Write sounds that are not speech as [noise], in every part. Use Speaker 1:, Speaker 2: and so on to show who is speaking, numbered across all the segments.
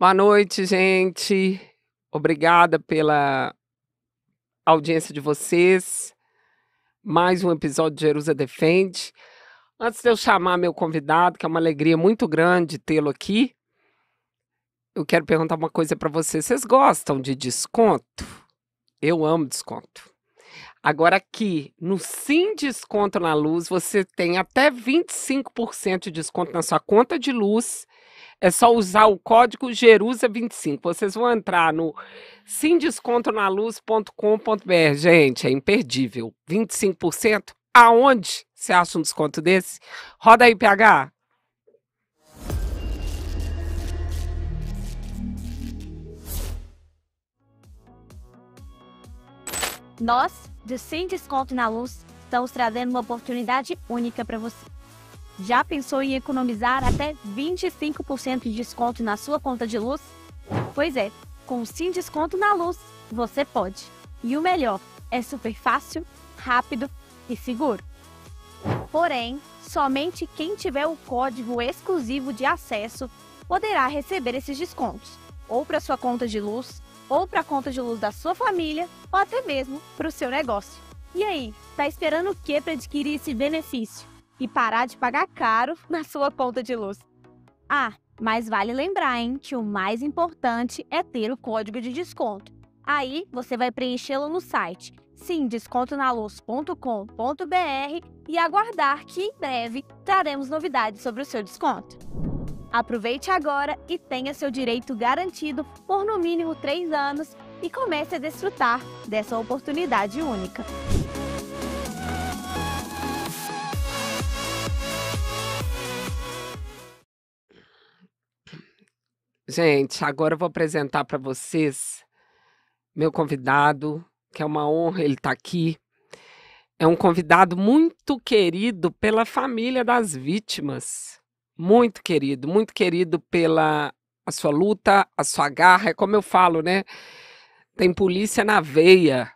Speaker 1: Boa noite, gente. Obrigada pela audiência de vocês. Mais um episódio de Jerusa Defende. Antes de eu chamar meu convidado, que é uma alegria muito grande tê-lo aqui, eu quero perguntar uma coisa para vocês. Vocês gostam de desconto? Eu amo desconto. Agora aqui, no Sim Desconto na Luz, você tem até 25% de desconto na sua conta de luz. É só usar o código Jerusa 25 Vocês vão entrar no simdescontonaluz.com.br. Gente, é imperdível. 25%? Aonde você acha um desconto desse? Roda aí, PH.
Speaker 2: Nós, do Sem Desconto na Luz, estamos trazendo uma oportunidade única para você. Já pensou em economizar até 25% de desconto na sua conta de luz? Pois é, com o Sim Desconto na Luz, você pode. E o melhor, é super fácil, rápido e seguro. Porém, somente quem tiver o código exclusivo de acesso poderá receber esses descontos, ou para sua conta de luz, ou para a conta de luz da sua família, ou até mesmo para o seu negócio. E aí, tá esperando o que para adquirir esse benefício e parar de pagar caro na sua conta de luz? Ah, mas vale lembrar, hein, que o mais importante é ter o código de desconto. Aí você vai preenchê-lo no site simdescontonaluz.com.br e aguardar que em breve traremos novidades sobre o seu desconto. Aproveite agora e tenha seu direito garantido por no mínimo três anos e comece a desfrutar dessa oportunidade única.
Speaker 1: Gente, agora eu vou apresentar para vocês meu convidado, que é uma honra ele estar tá aqui. É um convidado muito querido pela família das vítimas muito querido, muito querido pela a sua luta, a sua garra, é como eu falo, né? Tem polícia na veia.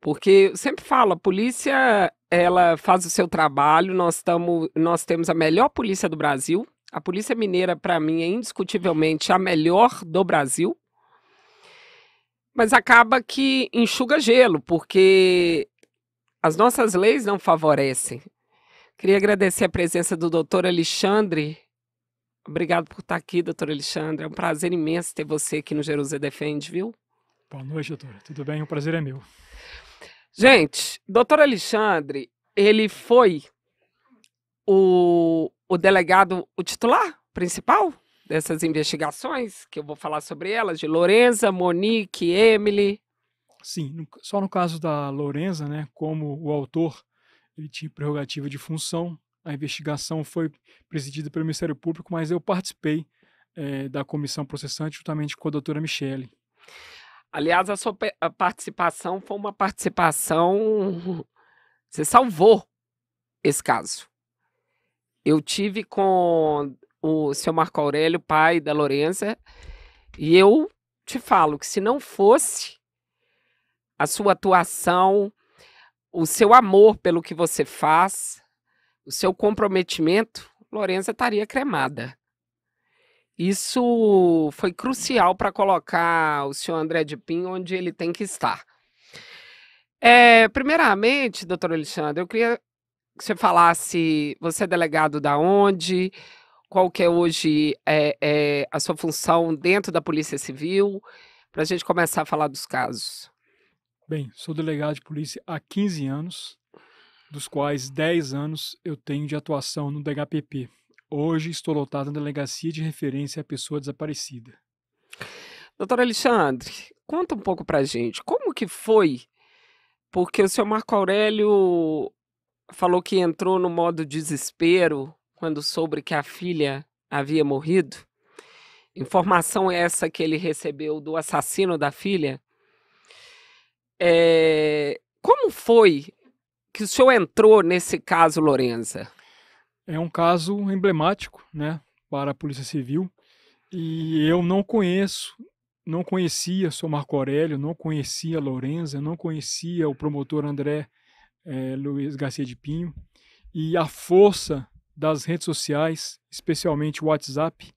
Speaker 1: Porque eu sempre falo, a polícia, ela faz o seu trabalho, nós, tamo, nós temos a melhor polícia do Brasil. A polícia mineira, para mim, é indiscutivelmente a melhor do Brasil. Mas acaba que enxuga gelo, porque as nossas leis não favorecem. Queria agradecer a presença do doutor Alexandre. Obrigado por estar aqui, doutor Alexandre. É um prazer imenso ter você aqui no Jerusalém Defende, viu? Boa noite, doutora. Tudo bem? O prazer é meu. Gente, doutor Alexandre, ele foi o, o delegado, o titular principal dessas investigações, que eu vou falar sobre elas, de Lorenza, Monique, Emily. Sim, só no
Speaker 3: caso da Lorenza, né, como o autor ele tinha prerrogativa de função. A investigação foi presidida pelo Ministério Público, mas eu participei é, da comissão processante juntamente com a doutora Michele.
Speaker 1: Aliás, a sua participação foi uma participação. Você salvou esse caso. Eu tive com o seu Marco Aurélio, pai da Lorenza, e eu te falo que se não fosse a sua atuação, o seu amor pelo que você faz, o seu comprometimento, Lorenza estaria cremada. Isso foi crucial para colocar o senhor André de Pinho onde ele tem que estar. É, primeiramente, doutor Alexandre, eu queria que você falasse, você é delegado da onde, qual que é hoje é, é, a sua função dentro da Polícia Civil, para a gente começar a falar dos casos.
Speaker 3: Bem, sou delegado de polícia há 15 anos, dos quais 10 anos eu tenho de atuação no DHPP. Hoje estou lotado na delegacia de referência à pessoa desaparecida.
Speaker 1: Doutor Alexandre, conta um pouco pra gente, como que foi? Porque o senhor Marco Aurélio falou que entrou no modo desespero quando soube que a filha havia morrido. Informação é essa que ele recebeu do assassino da filha, é... Como foi que o senhor entrou nesse caso, Lorenza?
Speaker 3: É um caso emblemático, né, para a Polícia Civil. E eu não conheço, não conhecia senhor Marco Aurélio, não conhecia Lorenza, não conhecia o promotor André é, Luiz Garcia de Pinho. E a força das redes sociais, especialmente o WhatsApp,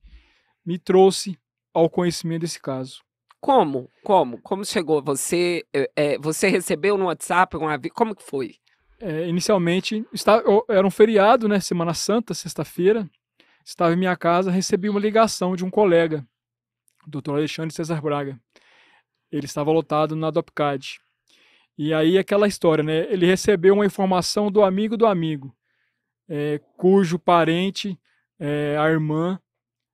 Speaker 3: me trouxe ao conhecimento desse caso.
Speaker 1: Como? Como? Como chegou? Você é, você recebeu no WhatsApp um aviso? Como que foi?
Speaker 3: É, inicialmente, estava, era um feriado, né? Semana Santa, sexta-feira. Estava em minha casa, recebi uma ligação de um colega, doutor Alexandre César Braga. Ele estava lotado na DOPCAD. E aí aquela história, né? Ele recebeu uma informação do amigo do amigo, é, cujo parente, a irmã,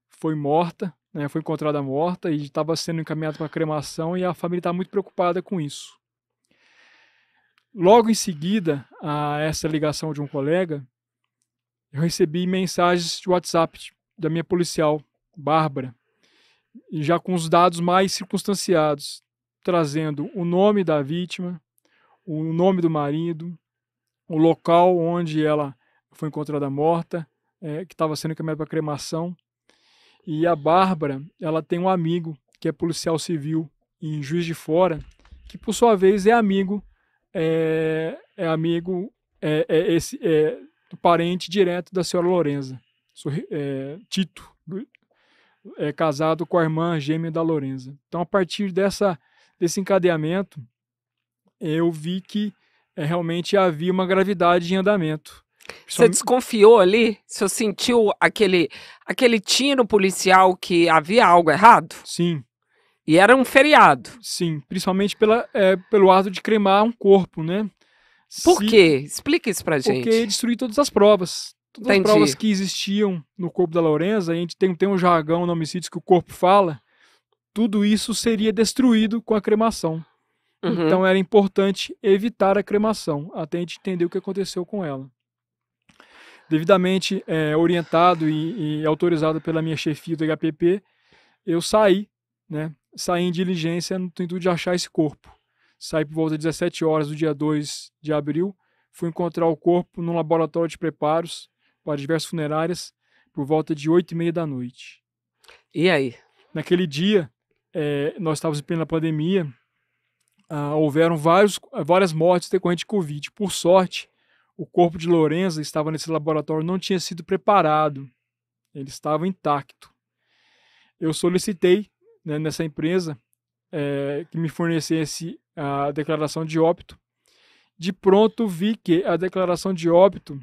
Speaker 3: foi morta né, foi encontrada morta e estava sendo encaminhada para cremação e a família está muito preocupada com isso. Logo em seguida a essa ligação de um colega, eu recebi mensagens de WhatsApp da minha policial, Bárbara, já com os dados mais circunstanciados, trazendo o nome da vítima, o nome do marido, o local onde ela foi encontrada morta, é, que estava sendo encaminhada para cremação, e a Bárbara, ela tem um amigo que é policial civil em Juiz de Fora, que por sua vez é amigo, é, é amigo, é, é esse é, parente direto da senhora Lorenza, é, Tito, é casado com a irmã gêmea da Lorenza. Então, a partir dessa, desse encadeamento, eu vi que é,
Speaker 1: realmente havia uma gravidade em andamento você desconfiou ali? Você sentiu aquele, aquele tino policial que havia algo errado? Sim. E era um feriado? Sim, principalmente pela, é, pelo ato de cremar
Speaker 3: um corpo, né? Por Se... quê? Explica isso pra gente. Porque destruir todas as provas. Todas Entendi. as provas que existiam no corpo da Lorenza, a gente tem, tem um jargão no homicídio que o corpo fala, tudo isso seria destruído com a cremação. Uhum. Então era importante evitar a cremação, até a gente entender o que aconteceu com ela devidamente é, orientado e, e, autorizado pela minha chefia do HPP, eu saí, né? Saí em diligência no intuito de achar esse corpo. Saí por volta de 17 horas do dia 2 de abril, fui encontrar o corpo num laboratório de preparos para diversas funerárias por volta de 8 e meia da noite.
Speaker 1: E aí? Naquele
Speaker 3: dia, é, nós estávamos em plena pandemia, ah, houveram vários, várias mortes decorrentes de Covid. Por sorte, o corpo de Lorenza estava nesse laboratório não tinha sido preparado. Ele estava intacto. Eu solicitei né, nessa empresa é, que me fornecesse a declaração de óbito. De pronto vi que a declaração de óbito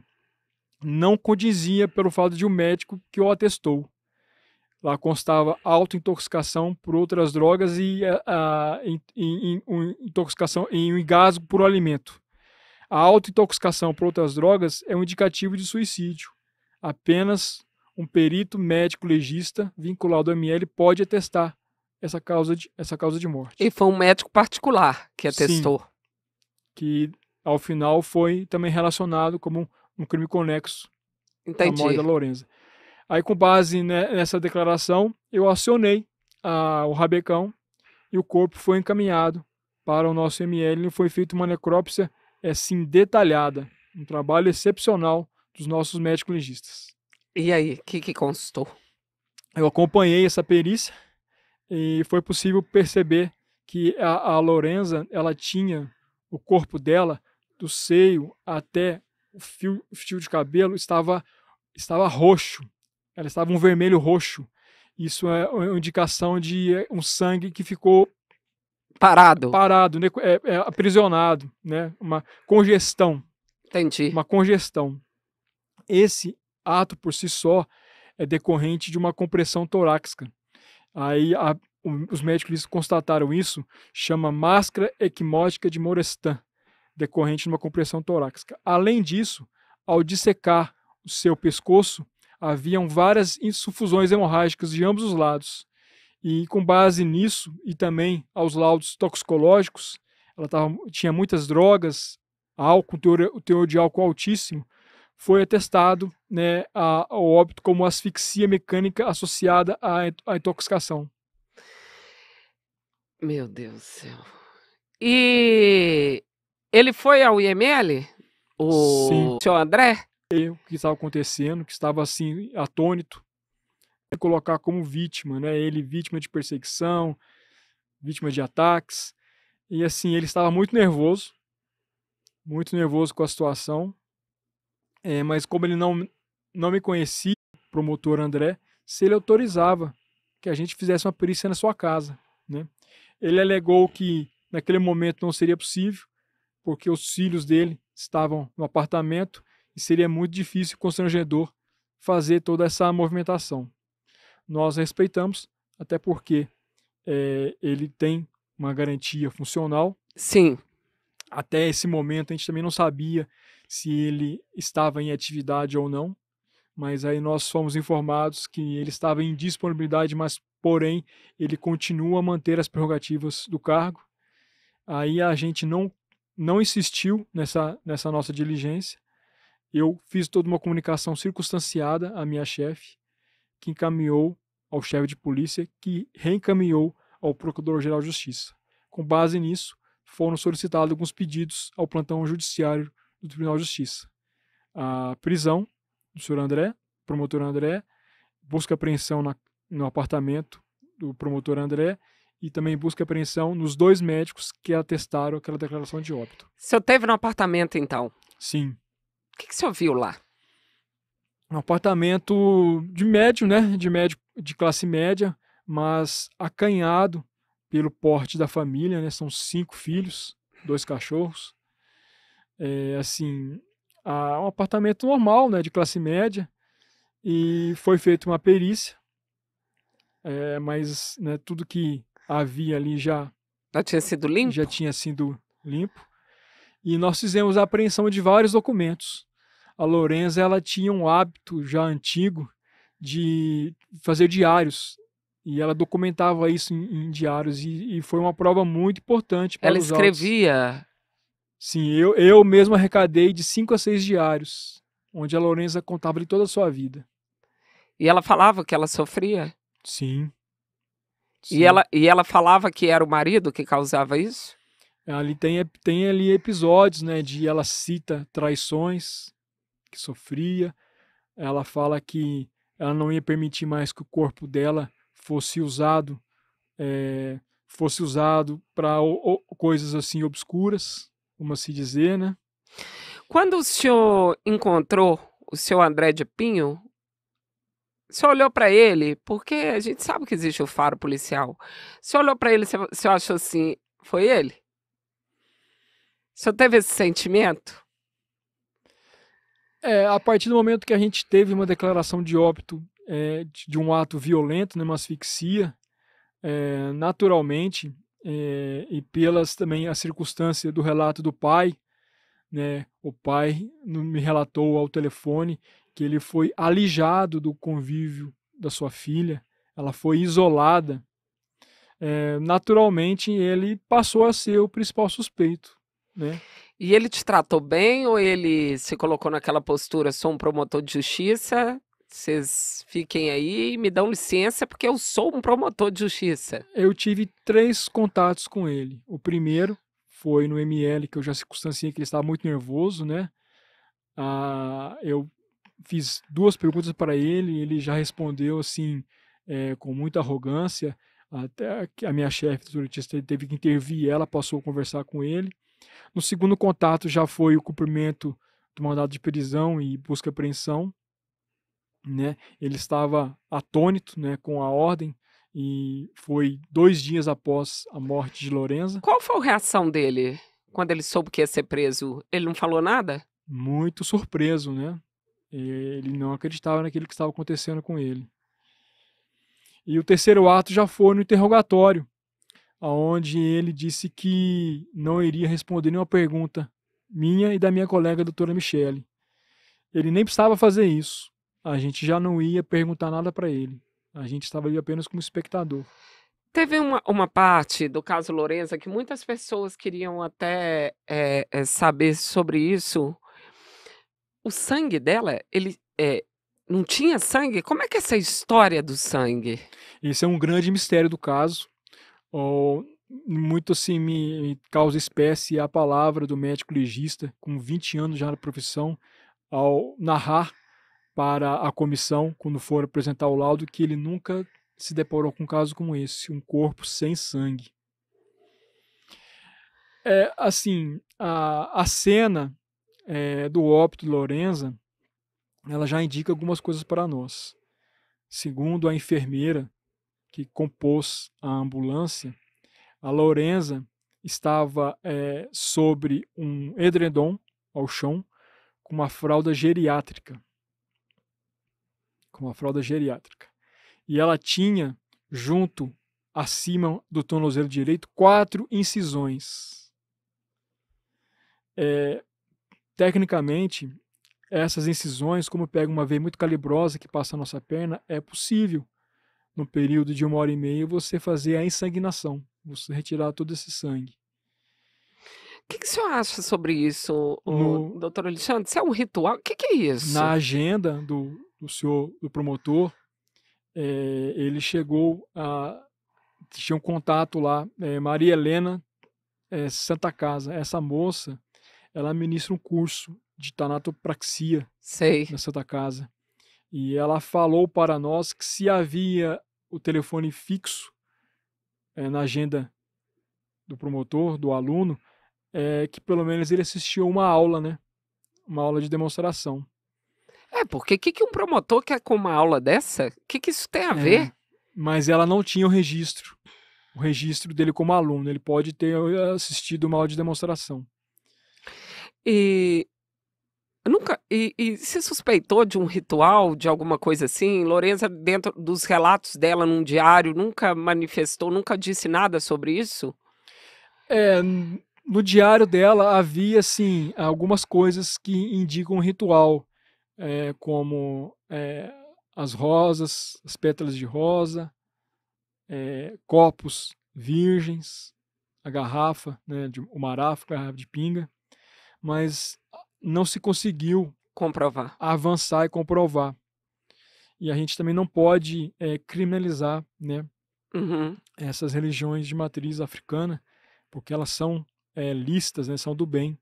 Speaker 3: não condizia pelo fato de o um médico que o atestou. Lá constava autointoxicação por outras drogas e a, eh, a in, in, in, intoxicação em um engasgo por alimento. A autointoxicação por outras drogas é um indicativo de suicídio. Apenas um perito médico legista vinculado ao ML pode atestar essa causa de, essa causa de morte. E
Speaker 1: foi um médico particular que atestou. Sim,
Speaker 3: que ao final foi também relacionado como um crime conexo Entendi. à morte da Lorenza. Aí, com base nessa declaração, eu acionei a, o rabecão e o corpo foi encaminhado para o nosso ML e foi feita uma necrópsia é, sim detalhada. Um trabalho excepcional dos nossos médicos legistas. E aí, o que, que constou? Eu acompanhei essa perícia e foi possível perceber que a, a Lorenza ela tinha o corpo dela do seio até o fio, o fio de cabelo estava estava roxo ela estava um vermelho roxo isso é uma indicação de é, um sangue que ficou Parado. Parado, né? é, é aprisionado, né? Uma congestão. Entendi. Uma congestão. Esse ato por si só é decorrente de uma compressão torácica. Aí a, os médicos constataram isso, chama máscara equimótica de Morestan, decorrente de uma compressão torácica. Além disso, ao dissecar o seu pescoço, haviam várias insufusões hemorrágicas de ambos os lados. E com base nisso e também aos laudos toxicológicos, ela tava, tinha muitas drogas, álcool, teor, o teor de álcool altíssimo, foi atestado né, a, o óbito como asfixia mecânica associada à, à intoxicação.
Speaker 1: Meu Deus do céu. E ele foi ao IML? O Sim. seu André? o que estava acontecendo,
Speaker 3: que estava assim, atônito, colocar como vítima, né? Ele vítima de perseguição, vítima de ataques. E assim, ele estava muito nervoso, muito nervoso com a situação. É, mas como ele não, não me conhecia, promotor André, se ele autorizava que a gente fizesse uma perícia na sua casa, né? Ele alegou que naquele momento não seria possível, porque os filhos dele estavam no apartamento e seria muito difícil e constrangedor fazer toda essa movimentação nós respeitamos, até porque é, ele tem uma garantia funcional. Sim. Até esse momento a gente também não sabia se ele estava em atividade ou não, mas aí nós fomos informados que ele estava em disponibilidade, mas porém ele continua a manter as prerrogativas do cargo. Aí a gente não não insistiu nessa nessa nossa diligência. Eu fiz toda uma comunicação circunstanciada à minha chefe que encaminhou ao chefe de polícia, que reencaminhou ao Procurador-Geral de Justiça. Com base nisso, foram solicitados alguns pedidos ao plantão judiciário do Tribunal de Justiça. A prisão do senhor André, promotor André, busca apreensão na, no apartamento do promotor André e também busca apreensão nos dois médicos que atestaram aquela declaração de óbito.
Speaker 1: O senhor teve no apartamento, então? Sim. O que, que o senhor viu lá?
Speaker 3: um apartamento de médio, né? De médio, de classe média, mas acanhado pelo porte da família, né? São cinco filhos, dois cachorros. É, assim, a, um apartamento normal, né? De classe média. E foi feita uma perícia, é, mas né, tudo que havia ali já já tinha sido limpo. Já tinha sido limpo. E nós fizemos a apreensão de vários documentos a Lorenza ela tinha um hábito já antigo de fazer diários e ela documentava isso em, em diários e, e, foi uma prova muito importante
Speaker 1: para ela os escrevia autos.
Speaker 3: sim eu eu mesmo arrecadei de cinco a seis diários onde a Lorenza contava de toda a sua vida
Speaker 1: e ela falava que ela sofria
Speaker 3: sim, sim. e ela
Speaker 1: e ela falava que era o marido que causava isso ali tem tem ali
Speaker 3: episódios né de ela cita traições que sofria. Ela fala que ela não ia permitir mais que o corpo dela fosse usado é, fosse usado para coisas assim obscuras,
Speaker 1: como se dizer, né? Quando o senhor encontrou o seu André de Pinho, o senhor olhou para ele, porque a gente sabe que existe o faro policial. O senhor olhou para ele, o senhor achou assim, foi ele? O senhor teve esse sentimento? É, a partir do momento que a gente teve
Speaker 3: uma declaração de óbito é, de um ato violento, né, uma asfixia, é, naturalmente, é, e pelas também a circunstância do relato do pai, né, o pai me relatou ao telefone que ele foi alijado do convívio da sua filha, ela foi isolada. É, naturalmente, ele passou a ser o principal suspeito, né?
Speaker 1: E ele te tratou bem ou ele se colocou naquela postura, sou um promotor de justiça, vocês fiquem aí e me dão licença porque eu sou um promotor de justiça?
Speaker 3: Eu tive três contatos com ele. O primeiro foi no ML, que eu já circunstanciei que ele estava muito nervoso, né? Ah, eu fiz duas perguntas para ele, ele já respondeu assim, é, com muita arrogância. Até a minha chefe, do teve que intervir, ela passou a conversar com ele. No segundo contato já foi o cumprimento do mandado de prisão e busca e apreensão. Né? Ele estava atônito né, com a ordem e foi dois dias após a morte de Lorenza.
Speaker 1: Qual foi a reação dele quando ele soube que ia ser preso? Ele não falou nada?
Speaker 3: Muito surpreso, né? Ele não acreditava naquilo que estava acontecendo com ele. E o terceiro ato já foi no interrogatório, aonde ele disse que não iria responder nenhuma pergunta minha e da minha colega a doutora Michele. Ele nem precisava fazer isso. A gente já não ia perguntar nada para ele. A gente estava ali apenas como espectador.
Speaker 1: Teve uma, uma parte do caso Lorenza que muitas pessoas queriam até é, é, saber sobre isso. O sangue dela, ele é, não tinha sangue? Como é que é essa história do sangue? Isso é um grande mistério do
Speaker 3: caso ou muito assim me causa espécie a palavra do médico legista, com 20 anos já na profissão, ao narrar para a comissão, quando for apresentar o laudo, que ele nunca se deparou com um caso como esse, um corpo sem sangue. É, assim, a, a cena é, do óbito de Lorenza, ela já indica algumas coisas para nós. Segundo a enfermeira que compôs a ambulância, a Lorenza estava é, sobre um edredom ao chão com uma fralda geriátrica. Com uma fralda geriátrica. E ela tinha, junto acima do tornozelo direito, quatro incisões. É, tecnicamente, essas incisões, como pega uma veia muito calibrosa que passa na nossa perna, é possível no período de uma hora e meia, você fazer a insanguinação, você retirar todo esse sangue.
Speaker 1: O que, que o senhor acha sobre isso, no, doutor Alexandre? Isso é um ritual? O que, que, é isso? Na
Speaker 3: agenda do, do senhor, do promotor, é, ele chegou a. Tinha um contato lá, é, Maria Helena é, Santa Casa. Essa moça, ela ministra um curso de tanatopraxia Sei. na Santa Casa. E ela falou para nós que se havia o telefone fixo é, na agenda do promotor, do aluno, é, que pelo menos ele assistiu uma aula, né? Uma aula de demonstração. É, porque o que, que um promotor quer com uma aula dessa? O
Speaker 1: que, que isso tem a é, ver?
Speaker 3: mas ela não tinha o registro. O registro dele como aluno. Ele pode ter eh, assistido uma aula de demonstração.
Speaker 1: E Nunca. E, e, se suspeitou de um ritual, de alguma coisa assim? Lorenza, dentro dos relatos dela num diário, nunca manifestou, nunca disse nada sobre isso?
Speaker 3: É, no diário dela havia, sim, algumas coisas que indicam um ritual, é, como é, as rosas, as pétalas de rosa, é, copos virgens, a garrafa, né, de, o marafa, a garrafa de pinga. Mas não se conseguiu comprovar, avançar e comprovar. E a gente também não pode é, criminalizar né, uhum. essas religiões de matriz africana, porque elas são é, listas, né, são do bem.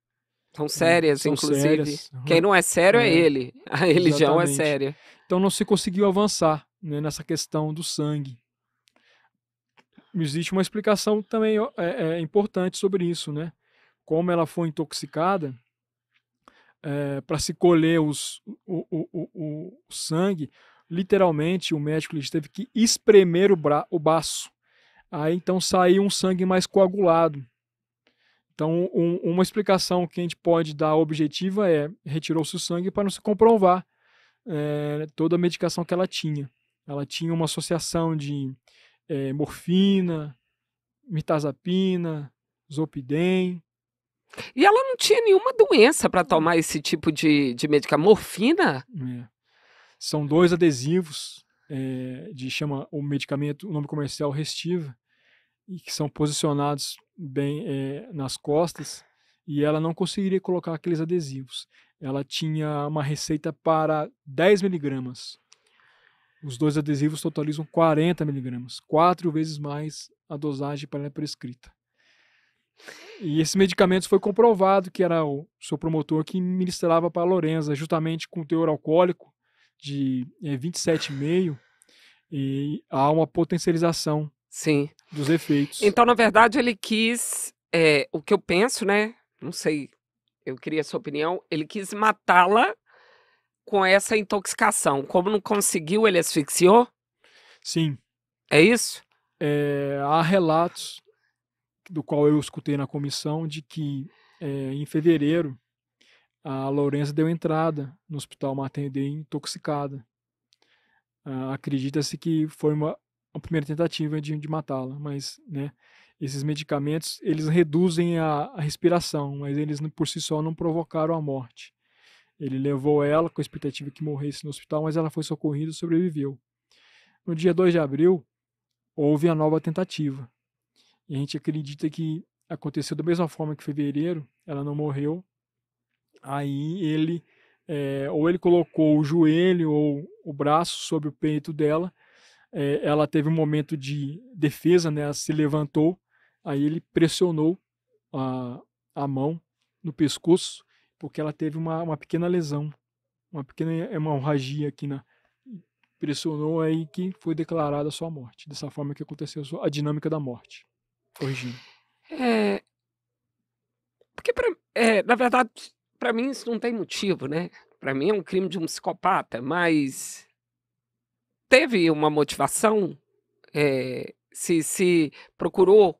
Speaker 1: São né, sérias, são inclusive. Sérias. Uhum. Quem não é sério é, é ele. A religião é Exatamente. é séria.
Speaker 3: Então não se conseguiu avançar né, nessa questão do sangue. Existe uma explicação também é, é, importante sobre isso, né? Como ela foi intoxicada, é, eh, para se colher os, o, o, o, o, sangue, literalmente o médico teve que espremer o, bra, o baço. Aí então saiu um sangue mais coagulado. Então, um, uma explicação que a gente pode dar objetiva é retirou-se o sangue para não se comprovar é, toda a medicação que ela tinha. Ela tinha uma associação de é, morfina, mitazapina,
Speaker 1: zopidem, e ela não tinha nenhuma doença para uhum. tomar esse tipo de, de medicamento. Morfina?
Speaker 3: É. São dois adesivos é, de chama o medicamento, o nome comercial Restiva, e que são posicionados bem é, nas costas. E ela não conseguiria colocar aqueles adesivos. Ela tinha uma receita para 10 miligramas. Os dois adesivos totalizam 40 miligramas, quatro vezes mais a dosagem para ela é prescrita. E esses medicamentos foi comprovado que era o seu promotor que ministrava para a Lorenza, justamente com teor alcoólico de é, 27,5, e há uma potencialização Sim. dos efeitos.
Speaker 1: Então, na verdade, ele quis, é, o que eu penso, né? Não sei, eu queria a sua opinião. Ele quis matá-la com essa intoxicação. Como não conseguiu, ele asfixiou? Sim. É isso? É,
Speaker 3: há relatos do qual eu escutei na comissão, de que é, em fevereiro a Lourença deu entrada no hospital Maternidade intoxicada. Ah, Acredita-se que foi uma, uma, primeira tentativa de, de matá-la, mas né, esses medicamentos eles reduzem a, a, respiração, mas eles por si só não provocaram a morte. Ele levou ela com a expectativa que morresse no hospital, mas ela foi socorrida e sobreviveu. No dia 2 de abril, houve a nova tentativa. E a gente acredita que aconteceu da mesma forma que fevereiro, ela não morreu. Aí ele, é, ou ele colocou o joelho ou o braço sobre o peito dela. É, ela teve um momento de defesa, né? Ela se levantou. Aí ele pressionou a, a mão no pescoço, porque ela teve uma, uma pequena lesão, uma pequena é hemorragia aqui na, pressionou aí que foi declarada a sua morte. Dessa forma que aconteceu a dinâmica da morte hoje?
Speaker 1: É. Porque, pra... é, na verdade, para mim isso não tem motivo, né? Para mim é um crime de um psicopata, mas teve uma motivação, é... se, se procurou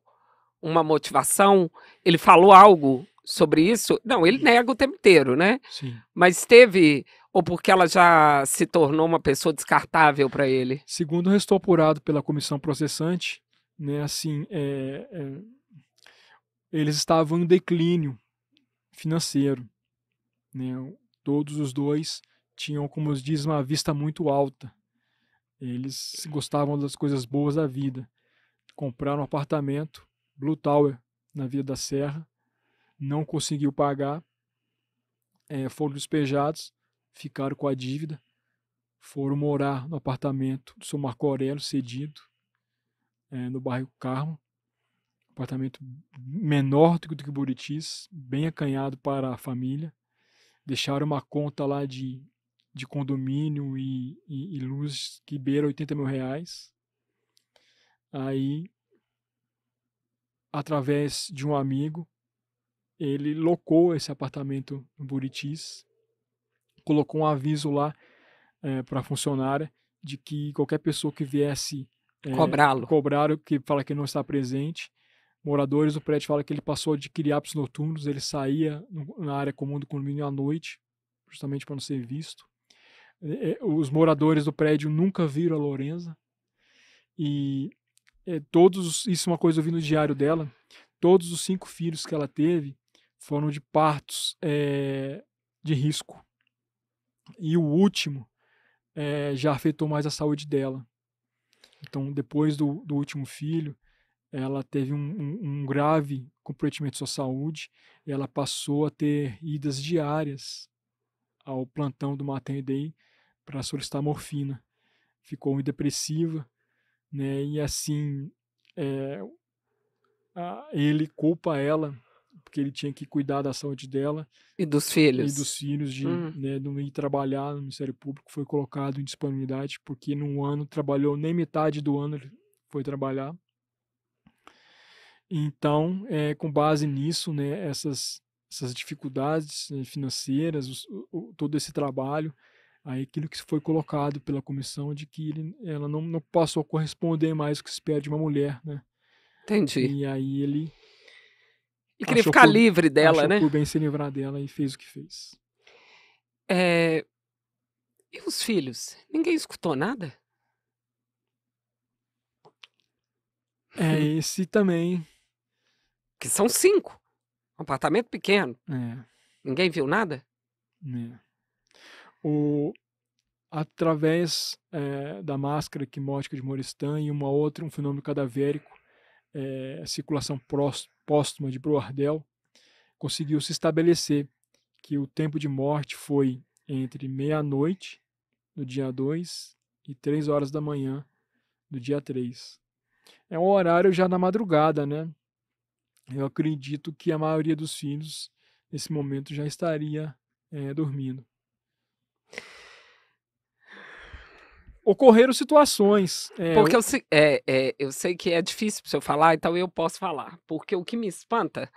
Speaker 1: uma motivação, ele falou algo sobre isso. Não, ele nega o tempo inteiro, né? Sim. Mas teve ou porque ela já se tornou uma pessoa descartável para ele?
Speaker 3: Segundo restou apurado pela comissão processante, né? Assim, é, é, eles estavam em declínio financeiro, né? Todos os dois tinham, como os diz, uma vista muito alta. Eles gostavam das coisas boas da vida. Compraram um apartamento, Blue Tower, na Via da Serra, não conseguiu pagar, é, foram despejados, ficaram com a dívida, foram morar no apartamento do seu Marco Aurélio, cedido, é, no bairro Carmo. Apartamento menor do que o Buritis, bem acanhado para a família. Deixaram uma conta lá de, de condomínio e, e, e luz que beira 80 mil reais. Aí, através de um amigo, ele locou esse apartamento no Buritis, colocou um aviso lá é, para a funcionária de que qualquer pessoa que viesse é, cobrá-lo. Cobraram que fala que não está presente. Moradores, do prédio fala que ele passou a adquirir hábitos noturnos, ele saía na área comum do condomínio à noite, justamente para não ser visto. É, é, os moradores do prédio nunca viram a Lorenza. E é, todos, isso é uma coisa eu vi no diário dela, todos os cinco filhos que ela teve foram de partos é, de risco. E o último é, já afetou mais a saúde dela. Então, depois do, do último filho, ela teve um, um, um grave comprometimento de sua saúde e ela passou a ter idas diárias ao plantão do maternidade para solicitar morfina. Ficou depressiva, né? E assim, é, a, ele culpa ela porque ele tinha que cuidar da saúde dela. E dos filhos. E dos filhos, de hum. né, não ir trabalhar no Ministério Público, foi colocado em disponibilidade, porque num ano trabalhou, nem metade do ano ele foi trabalhar. Então, é, com base nisso, né, essas, essas dificuldades né, financeiras, o, o, todo esse trabalho, aí aquilo que foi colocado pela comissão de que ele, ela não, não passou a corresponder mais o que se espera de uma mulher, né? Entendi. E aí ele
Speaker 1: ele queria achou ficar por, livre dela, né? por
Speaker 3: bem se livrar
Speaker 1: dela e fez o que fez. É... E os filhos? Ninguém escutou nada? É esse também. Que são cinco. Um apartamento pequeno. É. Ninguém viu nada? É. O,
Speaker 3: através é, da máscara quimótica de Moristan e uma outra, um fenômeno cadavérico, é, circulação pró póstuma de Broardel, conseguiu se estabelecer que o tempo de morte foi entre meia-noite do dia 2 e 3 horas da manhã do dia 3. É um horário já na madrugada, né? Eu acredito que a maioria dos filhos, nesse momento, já estaria é, dormindo ocorreram situações. É, porque eu,
Speaker 1: se, é, é, eu sei que é difícil para eu falar, então eu posso falar. Porque o que me espanta,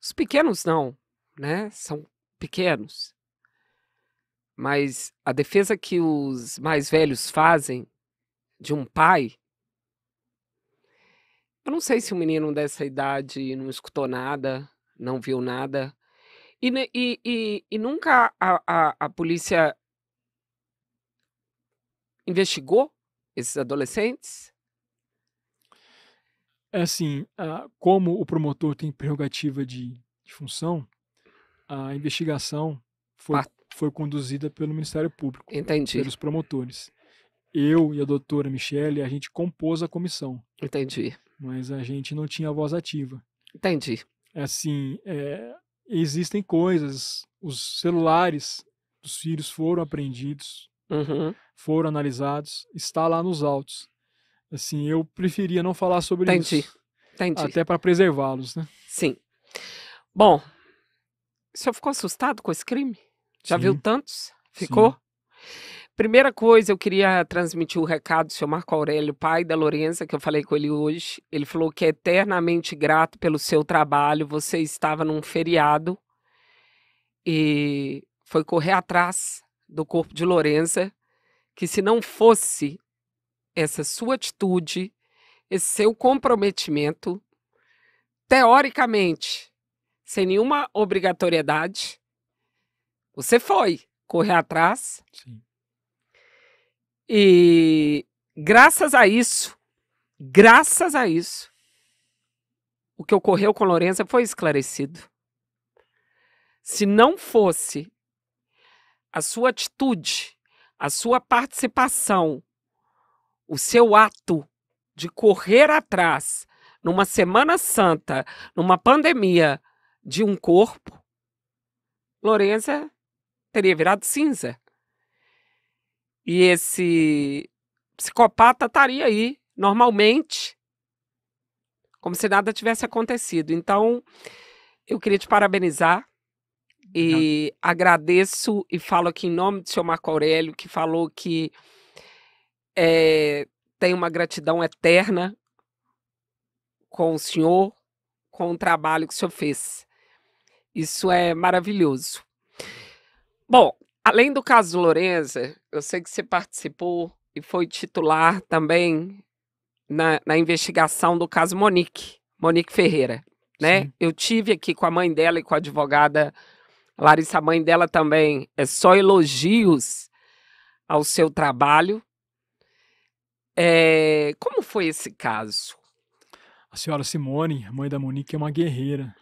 Speaker 1: os pequenos não, né? São pequenos. Mas a defesa que os mais velhos fazem de um pai. Eu não sei se um menino dessa idade não escutou nada, não viu nada. E, e, e, e nunca a, a, a polícia investigou esses adolescentes?
Speaker 3: É assim, como o promotor tem prerrogativa de, de função, a investigação foi, tá. foi conduzida pelo Ministério Público, Entendi. pelos promotores. Eu e a doutora Michele, a gente compôs a comissão. Entendi. Mas a gente não tinha voz ativa. Entendi. É assim, é, existem coisas, os celulares dos filhos foram apreendidos, uhum foram analisados, está lá nos autos. Assim, eu preferia não falar sobre isso. Entendi. Até
Speaker 1: para preservá-los, né? Sim. Bom, o senhor ficou assustado com esse crime? Já Sim. viu tantos? Ficou? Sim. Primeira coisa, eu queria transmitir o recado do senhor Marco Aurélio, pai da Lorenza, que eu falei com ele hoje. Ele falou que é eternamente grato pelo seu trabalho. Você estava num feriado e foi correr atrás do corpo de Lorenza, que se não fosse essa sua atitude, esse seu comprometimento, teoricamente, sem nenhuma obrigatoriedade, você foi correr atrás. Sim. E graças a isso, graças a isso, o que ocorreu com Lorenza foi esclarecido. Se não fosse a sua atitude a sua participação, o seu ato de correr atrás numa Semana Santa, numa pandemia de um corpo, Lorenza teria virado cinza. E esse psicopata estaria aí, normalmente, como se nada tivesse acontecido. Então, eu queria te parabenizar e Não. agradeço e falo aqui em nome do seu Marco Aurélio, que falou que é, tem uma gratidão eterna com o senhor, com o trabalho que o senhor fez. Isso é maravilhoso. Bom, além do caso Lorenza, eu sei que você participou e foi titular também na, na investigação do caso Monique, Monique Ferreira. Né? Eu tive aqui com a mãe dela e com a advogada Larissa, a mãe dela também, é só elogios ao seu trabalho. É, como foi esse caso?
Speaker 3: A senhora Simone, mãe da Monique, é uma guerreira,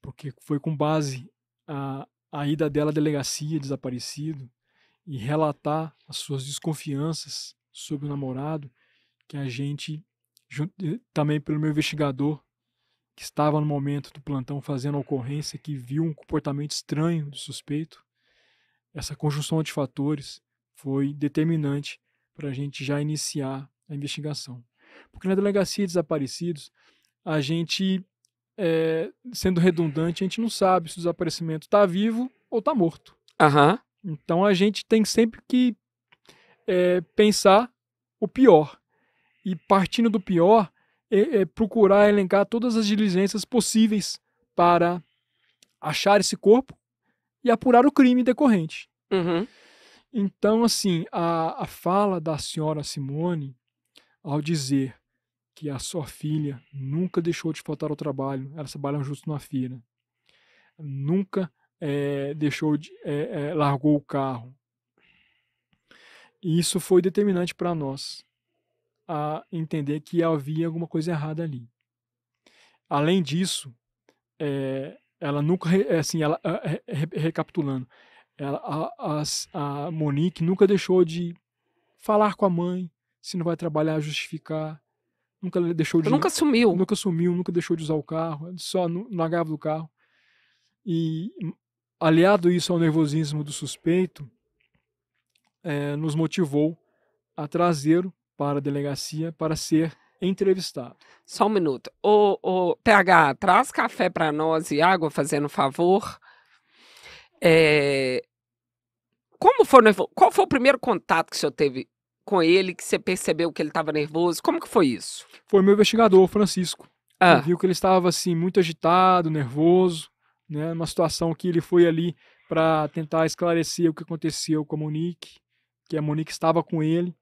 Speaker 3: porque foi com base a, a ida dela à delegacia desaparecido e relatar as suas desconfianças sobre o namorado que a gente, eh, também pelo meu investigador, que estava no momento do plantão fazendo a ocorrência, que viu um comportamento estranho do suspeito. Essa conjunção de fatores foi determinante para a gente já iniciar a investigação. Porque na delegacia de desaparecidos, a gente, é, sendo redundante, a gente não sabe se o desaparecimento está vivo ou está morto. Uhum. Então a gente tem sempre que é, pensar o pior. E partindo do pior, é, é procurar elencar todas as diligências possíveis para achar esse corpo e apurar o crime decorrente. Uhum. Então, assim, a, a fala da senhora Simone ao dizer que a sua filha nunca deixou de faltar ao trabalho, elas trabalham juntos numa feira, nunca é, deixou de, é, é, largou o carro. E isso foi determinante para nós a entender que havia alguma coisa errada ali. Além disso, é, ela nunca, eh, assim, ela, recapitulando, ela, a, a, a, Monique nunca deixou de falar com a mãe se não vai trabalhar, justificar. Nunca deixou de. nunca sumiu. Nunca sumiu, nunca deixou de usar o carro, só na gava do carro. E hum, aliado isso ao nervosismo do suspeito, é, nos motivou a traseiro para a delegacia para ser entrevistado.
Speaker 1: Só um minuto. O, o PH, traz café para nós e água, fazendo favor. É... Como foi, qual foi o primeiro contato que o senhor teve com ele, que você percebeu que ele estava nervoso? Como que foi isso? Foi meu investigador,
Speaker 3: Francisco. Ah. viu que ele estava assim muito agitado, nervoso, né? Uma situação que ele foi ali para tentar esclarecer o que aconteceu com a Monique, que a Monique estava com ele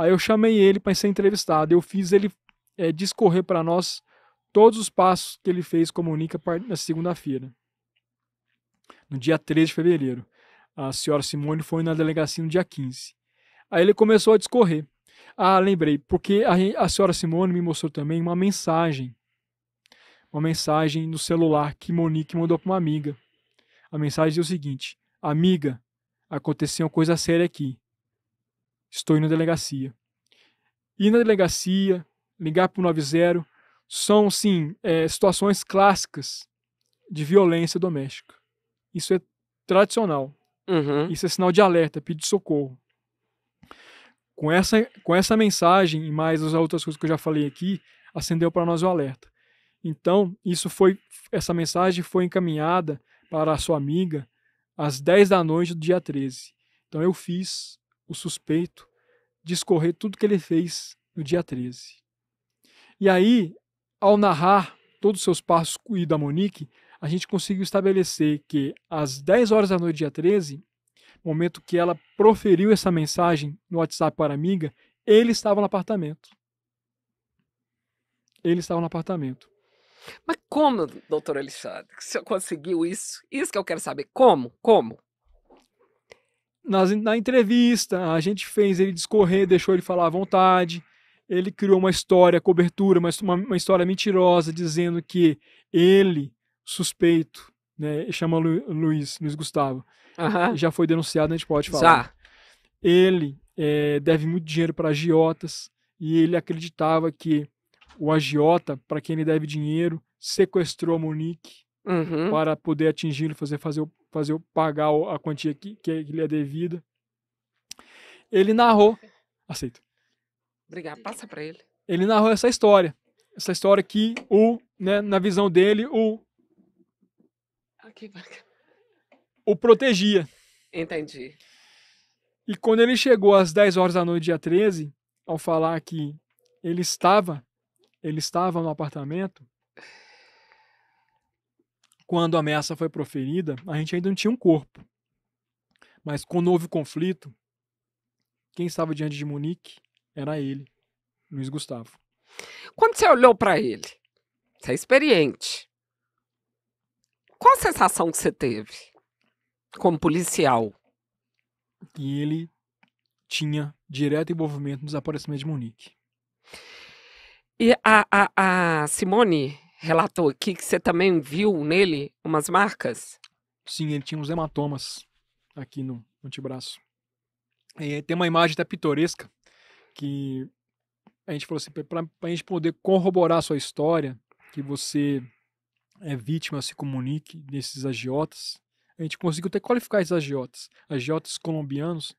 Speaker 3: Aí eu chamei ele para ser entrevistado. Eu fiz ele é, discorrer para nós todos os passos que ele fez como Monique na segunda-feira, no dia 13 de fevereiro. A senhora Simone foi na delegacia no dia 15. Aí ele começou a discorrer. Ah, lembrei, porque a, a senhora Simone me mostrou também uma mensagem. Uma mensagem no celular que Monique mandou para uma amiga. A mensagem é o seguinte: Amiga, aconteceu uma coisa séria aqui estou indo na delegacia. Ir na delegacia, ligar para o 90, são, sim, é, situações clássicas de violência doméstica. Isso é tradicional. Uhum. Isso é sinal de alerta, pedido de socorro. Com essa, com essa mensagem e mais as outras coisas que eu já falei aqui, acendeu para nós o alerta. Então, isso foi essa mensagem foi encaminhada para a sua amiga às 10 da noite do dia 13. Então eu fiz o suspeito discorrer tudo que ele fez no dia 13. E aí, ao narrar todos os seus passos e da Monique, a gente conseguiu estabelecer que às 10 horas da noite, dia 13, momento que ela proferiu essa mensagem no WhatsApp para a amiga, ele estava no apartamento. Ele estava no apartamento.
Speaker 1: Mas como, doutor Alexandre, que o senhor conseguiu isso? Isso que eu quero saber. Como? Como?
Speaker 3: Nas, na entrevista, a gente fez ele discorrer, deixou ele falar à vontade. Ele criou uma história, cobertura, uma, uma história mentirosa, dizendo que ele, suspeito, né, chama Lu, Luiz, Luiz Gustavo, já foi denunciado, a gente pode falar. Ele é, deve muito dinheiro para agiotas e ele acreditava que o agiota, para quem ele deve dinheiro, sequestrou a Monique uhum. para poder atingi-lo, fazer, fazer, fazer pagar a quantia que, que, que lhe é devida. Ele narrou. Aceito.
Speaker 1: Obrigado, passa para ele.
Speaker 3: Ele narrou essa história. Essa história que o, né, na visão dele, o. Ah, o protegia.
Speaker 1: Entendi.
Speaker 3: E quando ele chegou às 10 horas da noite, dia 13, ao falar que ele estava, ele estava no apartamento, quando a ameaça foi proferida, a gente ainda não tinha um corpo. Mas quando houve conflito, quem estava diante de Munique era ele, Luiz Gustavo. Quando você olhou
Speaker 1: para ele, você é experiente. Qual a sensação que você teve como policial? E ele
Speaker 3: tinha direto envolvimento no desaparecimento de Monique.
Speaker 1: E a, a, a Simone relatou aqui que você também viu nele umas marcas? Sim,
Speaker 3: ele tinha uns hematomas aqui no
Speaker 1: antebraço. E tem uma
Speaker 3: imagem até pitoresca que a gente falou assim, para a gente poder corroborar a sua história, que você é vítima, se comunique desses agiotas. A gente conseguiu até qualificar esses agiotas, agiotas colombianos.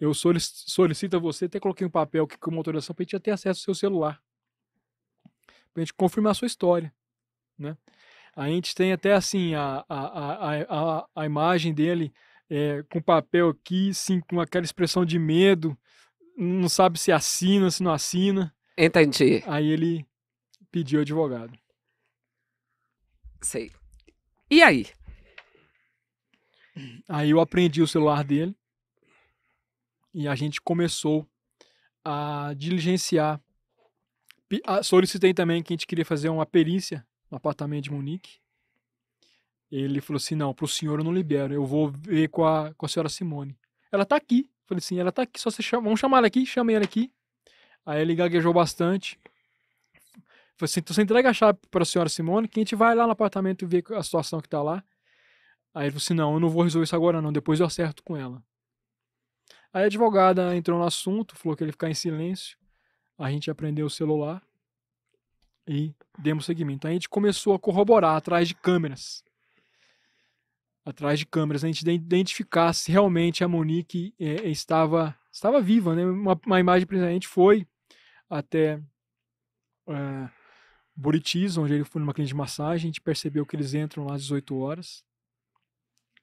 Speaker 3: Eu solicito a você, até coloquei um papel aqui com uma autorização para a gente ter acesso ao seu celular para a gente confirmar a sua história, né? A gente tem até assim a, a, a, a, a imagem dele é, com papel aqui, sim, com aquela expressão de medo, não sabe se assina, se não assina. Entendi. Aí ele pediu advogado. Sei. E aí? Aí eu aprendi o celular dele e a gente começou a diligenciar solicitei também que a gente queria fazer uma perícia no apartamento de Munique. Ele falou assim: não, pro senhor eu não libero, eu vou ver com a, com a senhora Simone. Ela tá aqui. falei assim: ela tá aqui, só você chama, vamos chamar ela aqui, chamei ela aqui. Aí ele gaguejou bastante. Falei assim: então você entrega a chave pra senhora Simone, que a gente vai lá no apartamento ver a situação que tá lá. Aí ele falou assim: não, eu não vou resolver isso agora, não, depois eu acerto com ela. Aí a advogada entrou no assunto, falou que ele ficar em silêncio a gente aprendeu o celular e demos seguimento. A gente começou a corroborar atrás de câmeras. Atrás de câmeras, a gente identificar se realmente a Monique é, estava, estava viva, né? Uma, uma imagem, a gente foi até é, Buritis, onde ele foi numa clínica de massagem, a gente percebeu que eles entram lá às 18 horas.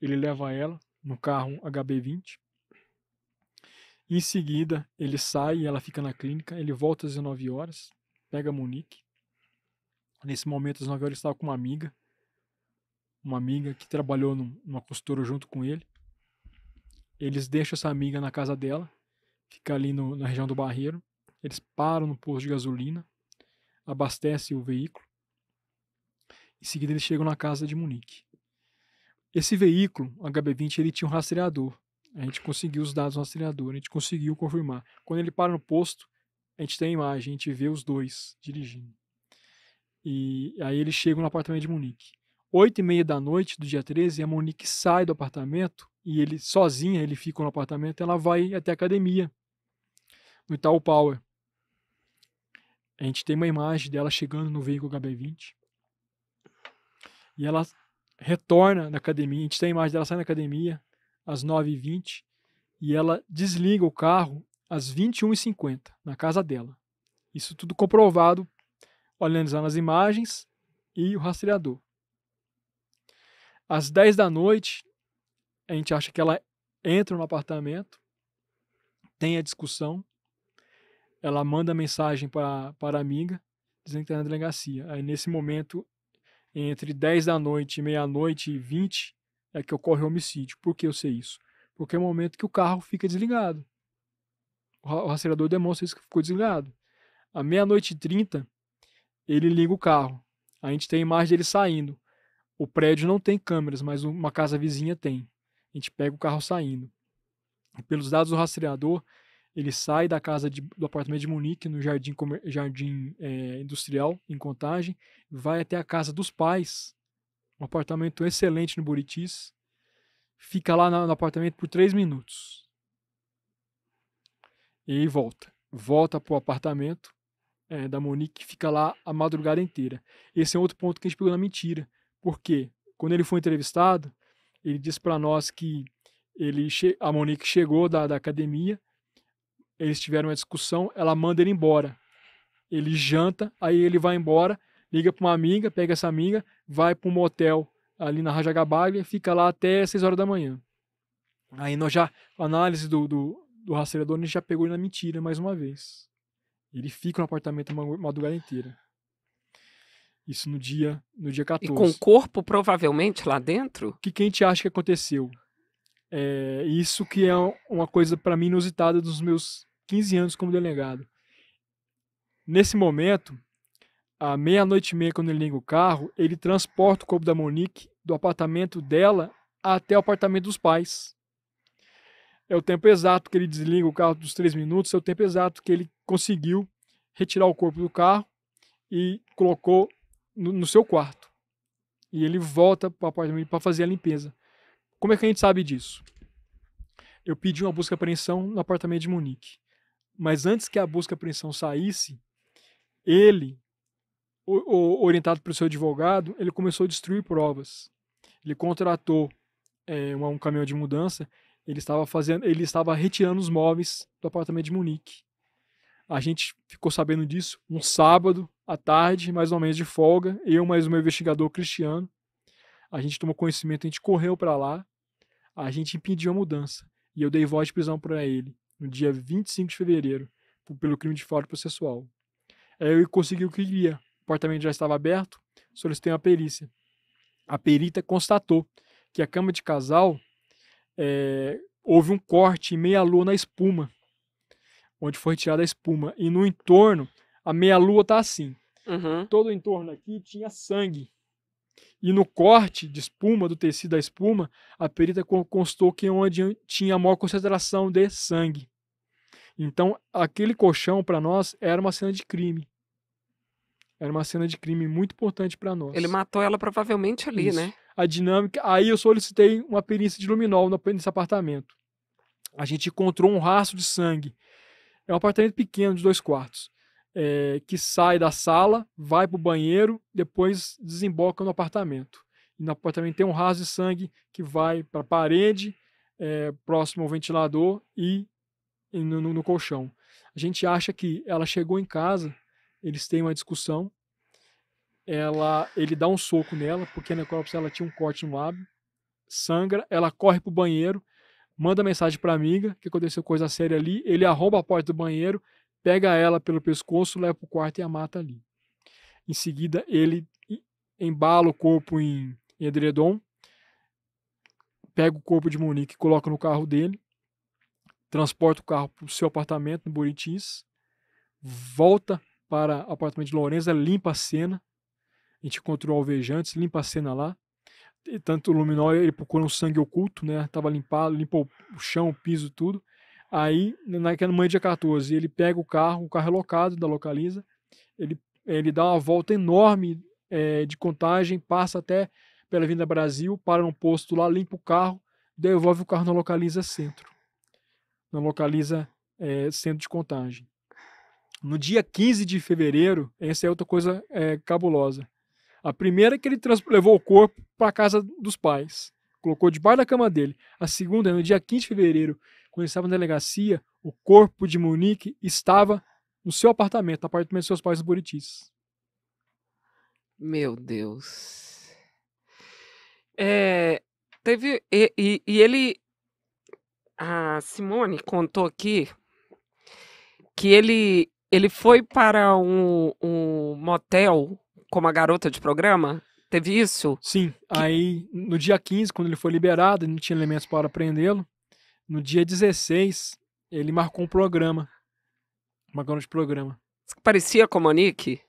Speaker 3: Ele leva ela no carro HB20. Em seguida, ele sai, e ela fica na clínica, ele volta às 19 horas, pega a Monique. Nesse momento, às 9 horas, ele estava com uma amiga, uma amiga que trabalhou numa costura junto com ele. Eles deixam essa amiga na casa dela, fica ali no, na região do Barreiro. Eles param no posto de gasolina, abastecem o veículo. Em seguida, eles chegam na casa de Monique. Esse veículo, HB20, ele tinha um rastreador. A gente conseguiu os dados nosso treinador, a gente conseguiu confirmar. Quando ele para no posto, a gente tem a imagem, a gente vê os dois dirigindo. E aí eles chegam no apartamento de Monique. Oito e meia da noite do dia 13, a Monique sai do apartamento e ele sozinha, ele fica no apartamento, ela vai até a academia no Itaú Power. A gente tem uma imagem dela chegando no veículo HB20. E ela retorna da academia. A gente tem a imagem dela saindo da academia, às 9h20 e ela desliga o carro às 21h50 na casa dela. Isso tudo comprovado olhando as imagens e o rastreador. Às 10 da noite, a gente acha que ela entra no apartamento, tem a discussão, ela manda mensagem para a amiga, dizendo que está na delegacia. Aí, nesse momento, entre 10 da noite e meia-noite e 20, é que ocorre homicídio. Por que eu sei isso? Porque é o momento que o carro fica desligado. O rastreador demonstra isso que ficou desligado. À meia-noite e trinta, ele liga o carro. A gente tem a imagem dele saindo. O prédio não tem câmeras, mas uma casa vizinha tem. A gente pega o carro saindo. E pelos dados do rastreador, ele sai da casa de, do apartamento de Munique, no Jardim, jardim é, Industrial, em Contagem, vai até a casa dos pais um apartamento excelente no Buritis. Fica lá no apartamento por três minutos. E volta. Volta pro apartamento é, da Monique, fica lá a madrugada inteira. Esse é outro ponto que a gente pegou na mentira. Porque quando ele foi entrevistado, ele disse para nós que ele a Monique chegou da, da academia, eles tiveram uma discussão, ela manda ele embora. Ele janta, aí ele vai embora, liga para uma amiga, pega essa amiga, vai para um motel ali na Rajagabaglia, fica lá até 6 horas da manhã. Aí nós já, a análise do, do, do rastreador, já pegou ele na mentira mais uma vez. Ele fica no apartamento a madrugada inteira. Isso no dia, no dia 14. E com o
Speaker 1: corpo provavelmente lá dentro? O que, que
Speaker 3: a gente acha que aconteceu? É, isso que é uma coisa para mim inusitada dos meus 15 anos como delegado. Nesse momento, à meia-noite e meia, quando ele liga o carro, ele transporta o corpo da Monique do apartamento dela até o apartamento dos pais. É o tempo exato que ele desliga o carro dos três minutos, é o tempo exato que ele conseguiu retirar o corpo do carro e colocou no, no seu quarto. E ele volta para o apartamento para fazer a limpeza. Como é que a gente sabe disso? Eu pedi uma busca apreensão no apartamento de Monique. Mas antes que a busca apreensão saísse, ele orientado pelo seu advogado, ele começou a destruir provas. Ele contratou é, um, um caminhão de mudança. Ele estava fazendo, ele estava retirando os móveis do apartamento de Munique. A gente ficou sabendo disso um sábado à tarde, mais ou menos de folga. Eu mais um investigador cristiano. A gente tomou conhecimento, a gente correu para lá. A gente impediu a mudança e eu dei voz de prisão para ele no dia 25 de fevereiro pelo crime de fraude processual. Aí é, eu consegui o que queria, o apartamento já estava aberto, solicitei uma perícia. A perita constatou que a cama de casal é, houve um corte em meia-lua na espuma, onde foi tirada a espuma. E no entorno, a meia-lua está assim. Uhum. Todo o entorno aqui tinha sangue. E no corte de espuma, do tecido da espuma, a perita constou que onde tinha a maior concentração de sangue. Então, aquele colchão, para nós, era uma cena de crime. Era uma cena de crime muito importante para nós. Ele
Speaker 1: matou ela provavelmente ali, Isso. né?
Speaker 3: A dinâmica. Aí eu solicitei uma perícia de luminol nesse apartamento. A gente encontrou um rastro de sangue. É um apartamento pequeno de dois quartos. É, que sai da sala, vai para o banheiro, depois desemboca no apartamento. E no apartamento tem um rastro de sangue que vai para a parede, é, próximo ao ventilador e, e no, no, no colchão. A gente acha que ela chegou em casa eles têm uma discussão. Ela, ele dá um soco nela, porque a necrópsia ela tinha um corte no lábio, sangra, ela corre pro banheiro, manda mensagem pra amiga que aconteceu coisa séria ali, ele arromba a porta do banheiro, pega ela pelo pescoço, leva pro quarto e a mata ali. Em seguida, ele embala o corpo em, em edredom, pega o corpo de Monique, coloca no carro dele, transporta o carro para o seu apartamento no Buritis, volta para o apartamento de Lourenço, limpa a cena. A gente encontrou alvejantes, limpa a cena lá. E tanto o Luminol, ele procura um sangue oculto, né? Tava limpado, limpou o chão, o piso, tudo. Aí, naquela manhã dia 14, ele pega o carro, o carro é locado da Localiza, ele, ele dá uma volta enorme é, de contagem, passa até pela Vinda Brasil, para um posto lá, limpa o carro, devolve o carro na Localiza Centro. Na Localiza é, Centro de Contagem no dia 15 de fevereiro, essa é outra coisa é, cabulosa. A primeira é que ele levou o corpo para a casa dos pais, colocou debaixo da cama dele. A segunda, é no dia 15 de fevereiro, quando ele estava na delegacia, o corpo de Munique estava no seu apartamento, no apartamento dos seus pais no Buritis.
Speaker 1: Meu Deus. É, teve. E, e, e ele. A Simone contou aqui que ele ele foi para um, um motel como a garota de programa? Teve isso? Sim. Que... Aí, no dia 15, quando ele
Speaker 3: foi liberado, não tinha elementos para prendê-lo. No dia 16, ele marcou um programa. Uma garota de programa.
Speaker 1: Parecia com a Monique?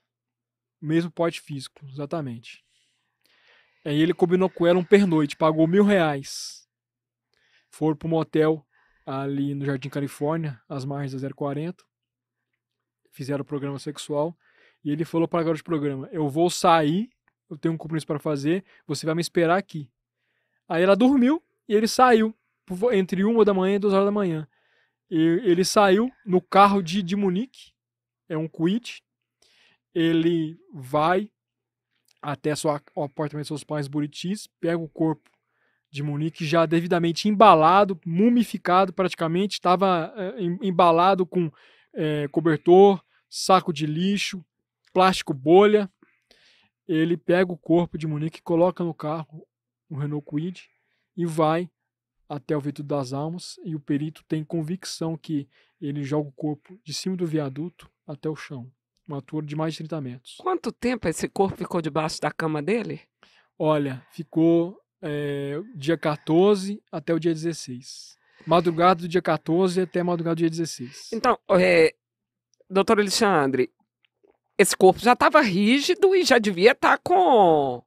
Speaker 3: Mesmo porte físico, exatamente. Aí ele combinou com ela um pernoite, pagou mil reais. Foram para um motel ali no Jardim Califórnia, às margens da 040 fizeram o programa sexual, e ele falou para a garota de programa: Eu vou sair, eu tenho um compromisso para fazer, você vai me esperar aqui. Aí ela dormiu e ele saiu, entre uma da manhã e duas horas da manhã. E ele saiu no carro de, de Munique, é um quit. Ele vai até sua, o apartamento de seus pais buritis, pega o corpo de Munique já devidamente embalado, mumificado praticamente, estava é, eh, embalado com é, cobertor, saco de lixo, plástico bolha. Ele pega o corpo de Monique, coloca no carro, o Renault Quid, e vai até o Viaduto das Almas. E o perito tem convicção que ele joga o corpo de cima do viaduto até o chão. Uma altura de mais de 30 metros.
Speaker 1: Quanto tempo esse corpo ficou debaixo da cama dele? Olha, ficou é, dia
Speaker 3: 14 até o dia 16. Madrugada do dia 14 até madrugada do dia 16.
Speaker 1: Então, é, doutor Alexandre, esse corpo já estava rígido e já devia estar tá com.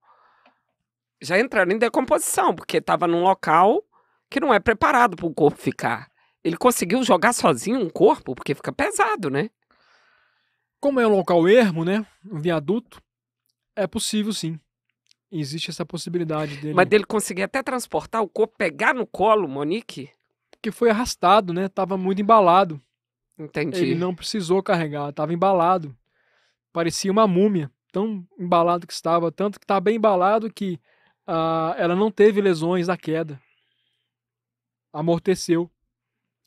Speaker 1: Já entrando em decomposição, porque estava num local que não é preparado para o corpo ficar. Ele conseguiu jogar sozinho um corpo, porque fica pesado, né? Como é um local ermo, né? Um viaduto,
Speaker 3: é possível sim. Existe essa possibilidade dele. Mas dele
Speaker 1: conseguir até transportar
Speaker 3: o corpo, pegar no colo, Monique? Porque foi arrastado, né? Tava muito embalado. Entendi. Ele não precisou carregar, estava embalado. Parecia uma múmia, tão embalado que estava, tanto que estava tá bem embalado que uh, ela não teve lesões da queda. Amorteceu.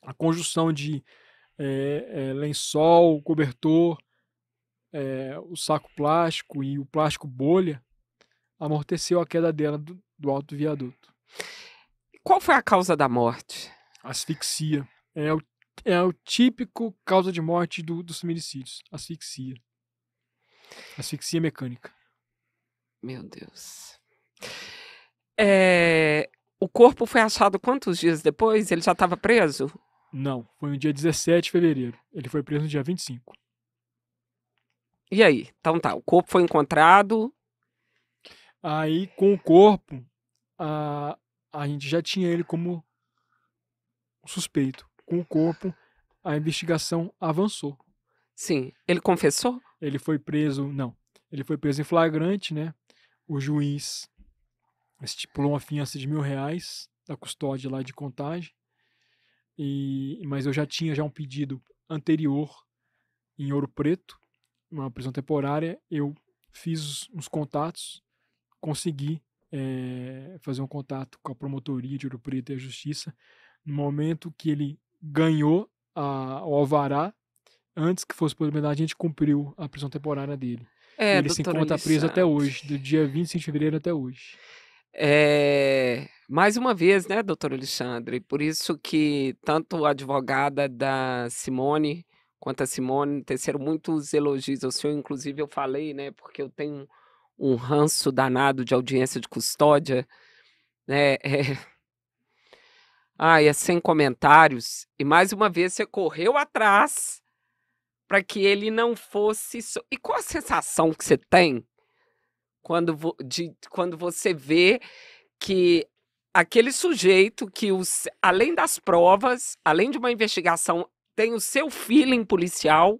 Speaker 3: A conjunção de é, é, lençol, cobertor, é, o saco plástico e o plástico bolha amorteceu a queda dela do, do alto viaduto. Qual foi a causa da morte? Asfixia. É o é o típico causa de morte do, dos feminicídios, asfixia. Asfixia
Speaker 1: mecânica. Meu Deus. É, o corpo foi achado quantos dias depois? Ele já estava preso? Não, foi no dia 17 de
Speaker 3: fevereiro. Ele foi preso no dia 25.
Speaker 1: E aí? Então tá, o corpo foi encontrado. Aí, com o corpo, a,
Speaker 3: a gente já tinha ele como suspeito com o corpo, a investigação avançou. Sim. Ele confessou? Ele foi preso, não. Ele foi preso em flagrante, né? O juiz estipulou uma fiança de mil reais da custódia lá de contagem. E, mas eu já tinha já um pedido anterior em Ouro Preto, uma prisão temporária. Eu fiz uns contatos, consegui é, fazer um contato com a promotoria de Ouro Preto e a justiça. No momento que ele ganhou a, o alvará antes que fosse possibilidade, a gente cumpriu a prisão temporária dele. É, ele se encontra preso é até hoje, do dia 25 de fevereiro até hoje.
Speaker 1: É, mais uma vez, né, doutor Alexandre? Por isso que tanto a advogada da Simone quanto a Simone teceram muitos elogios ao senhor. Inclusive, eu falei, né, porque eu tenho um ranço danado de audiência de custódia. Né, é, [laughs] Ah, é sem comentários. E mais uma vez você correu atrás para que ele não fosse. So... E qual a sensação que você tem quando, vo... de... quando você vê que aquele sujeito que, os... além das provas, além de uma investigação, tem o seu feeling policial,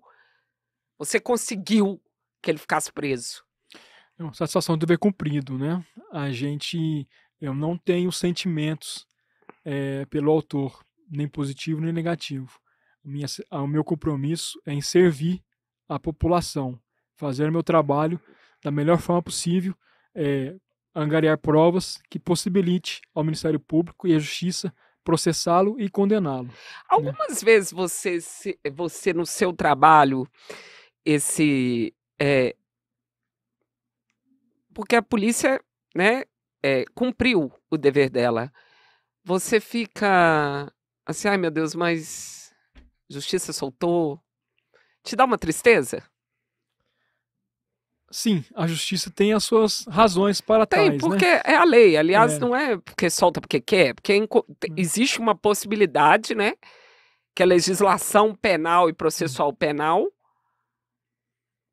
Speaker 1: você conseguiu que ele ficasse preso?
Speaker 3: É uma satisfação de ver cumprido, né? A gente. Eu não tenho sentimentos é, pelo autor, nem positivo nem negativo. Minha, o meu compromisso é em servir a população, fazer o meu trabalho da melhor forma possível, é, angariar provas que possibilite ao Ministério Público e à Justiça processá-lo e condená-lo. Né?
Speaker 1: Algumas né? vezes você, você no seu trabalho, esse é, porque a polícia, né, é, cumpriu o dever dela. Você fica assim, ai meu Deus, mas justiça soltou. Te dá uma tristeza? Sim, a justiça tem as suas razões para tem, tais, né? porque é a lei. Aliás, é. não é porque solta porque quer, é porque hum. existe uma possibilidade, né, que a legislação penal e processual penal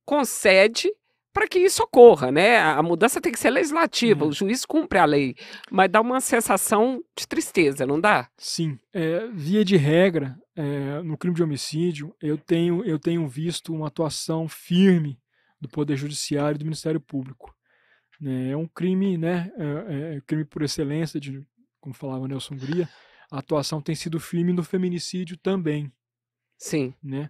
Speaker 1: concede para que isso ocorra, né? A mudança tem que ser legislativa, uhum. o juiz cumpre a lei, mas dá uma sensação de tristeza, não dá?
Speaker 3: Sim. É, via de regra, é, no crime de homicídio, eu tenho, eu tenho visto uma atuação firme do Poder Judiciário e do Ministério Público. Né? É um crime, né? É, é, é crime por excelência, de, como falava Nelson Gria, a atuação tem sido firme no feminicídio também. Sim. Né?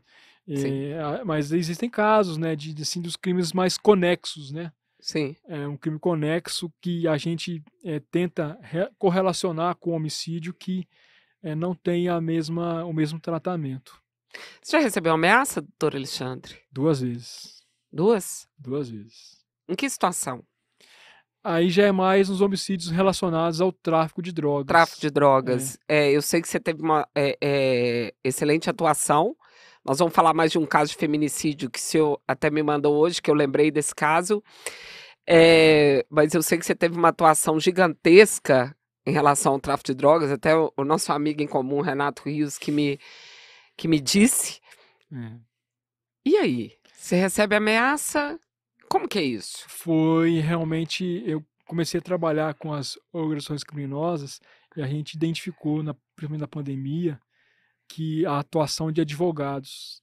Speaker 3: É, mas existem casos, né, de, de, assim, dos crimes mais conexos, né? Sim. É um crime conexo que a gente é, tenta correlacionar com o homicídio que é, não tem a mesma, o mesmo tratamento.
Speaker 1: Você já recebeu ameaça, doutor Alexandre? Duas vezes. Duas? Duas vezes. Em que situação? Aí já é mais nos homicídios relacionados ao tráfico de drogas. Tráfico de drogas. É. é eu sei que você teve uma é, é, excelente atuação nós vamos falar mais de um caso de feminicídio que o senhor até me mandou hoje, que eu lembrei desse caso. É, mas eu sei que você teve uma atuação gigantesca em relação ao tráfico de drogas, até o, o nosso amigo em comum, Renato Rios, que me, que me disse. É. E aí? Você recebe ameaça? Como que é isso?
Speaker 3: Foi realmente. Eu comecei a trabalhar com as organizações criminosas e a gente identificou, na, principalmente na pandemia, que a atuação de advogados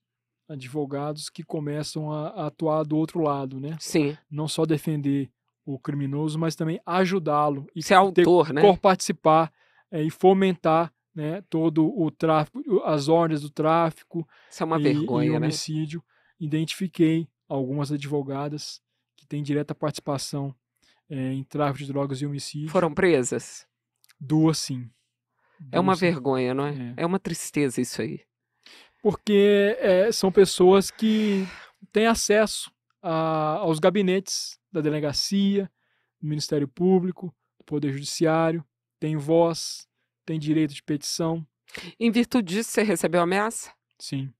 Speaker 3: advogados que começam a, atuar do outro lado, né? Sim. Não só defender o criminoso, mas também ajudá-lo
Speaker 1: e ser autor, ter, né? Por
Speaker 3: participar é, e fomentar, né, todo o tráfico, as ordens do tráfico. Isso é uma e, vergonha, e né? homicídio. Né? Identifiquei algumas advogadas que têm direta participação é, em tráfico de drogas e homicídio. Foram presas? Duas,
Speaker 1: sim. É uma vergonha, não é? É, é uma tristeza isso aí. Porque
Speaker 3: é, são pessoas que têm acesso a, aos gabinetes da delegacia, do Ministério Público, do Poder Judiciário, têm voz, têm direito de petição.
Speaker 1: Em virtude disso, você recebeu ameaça?
Speaker 3: Sim.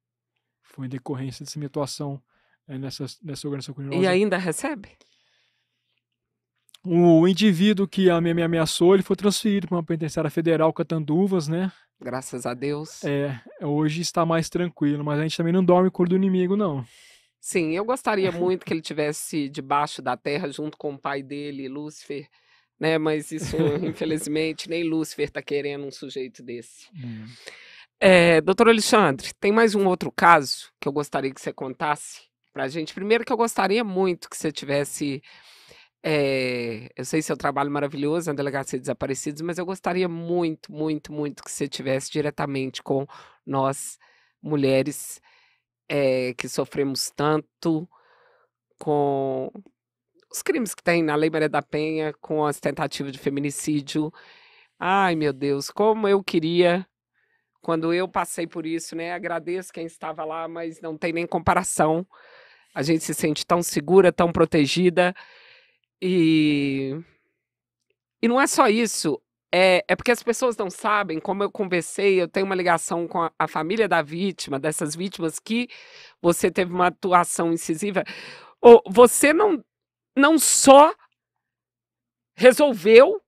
Speaker 3: Foi em decorrência dessa minha atuação é, nessa, nessa organização criminosa. E ainda recebe? O indivíduo que me ameaçou, ele foi transferido para uma penitenciária federal, Catanduvas, né? Graças a
Speaker 1: Deus. É,
Speaker 3: hoje está mais tranquilo, mas a gente também não dorme com o do inimigo, não.
Speaker 1: Sim, eu gostaria muito que ele tivesse debaixo da terra junto com o pai dele, Lúcifer, né? Mas isso, infelizmente, nem Lúcifer está querendo um sujeito desse. Hum. É, doutor Alexandre, tem mais um outro caso que eu gostaria que você contasse para a gente. Primeiro que eu gostaria muito que você tivesse é, eu sei seu trabalho maravilhoso na é Delegacia de Desaparecidos, mas eu gostaria muito, muito, muito que você tivesse diretamente com nós, mulheres é, que sofremos tanto com os crimes que tem na Lei Maria da Penha, com as tentativas de feminicídio. Ai, meu Deus, como eu queria, quando eu passei por isso, né? Agradeço quem estava lá, mas não tem nem comparação. A gente se sente tão segura, tão protegida. E. E não é só isso. É, é porque as pessoas não sabem, como eu conversei, eu tenho uma ligação com a, a família da vítima, dessas vítimas que você teve uma atuação incisiva. Ou você não, não só resolveu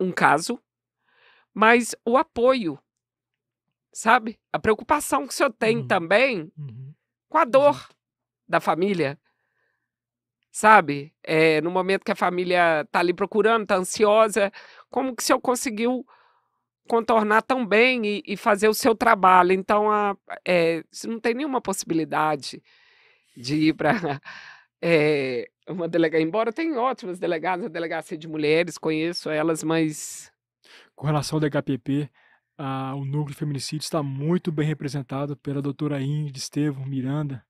Speaker 1: um caso, mas o apoio, sabe? A preocupação que o senhor tem uhum. também uhum. com a dor uhum. da família sabe? É, no momento que a família está ali procurando, está ansiosa, como que o senhor conseguiu contornar tão bem e, e fazer o seu trabalho? Então, a, é, não tem nenhuma possibilidade de ir para é, [laughs] eh, uma delegada, embora tem ótimas delegadas, a delegacia de mulheres, conheço elas, mas...
Speaker 3: Com relação ao DHPP, a, ah, o núcleo feminicídio está muito bem representado pela doutora Ingrid Estevam Miranda,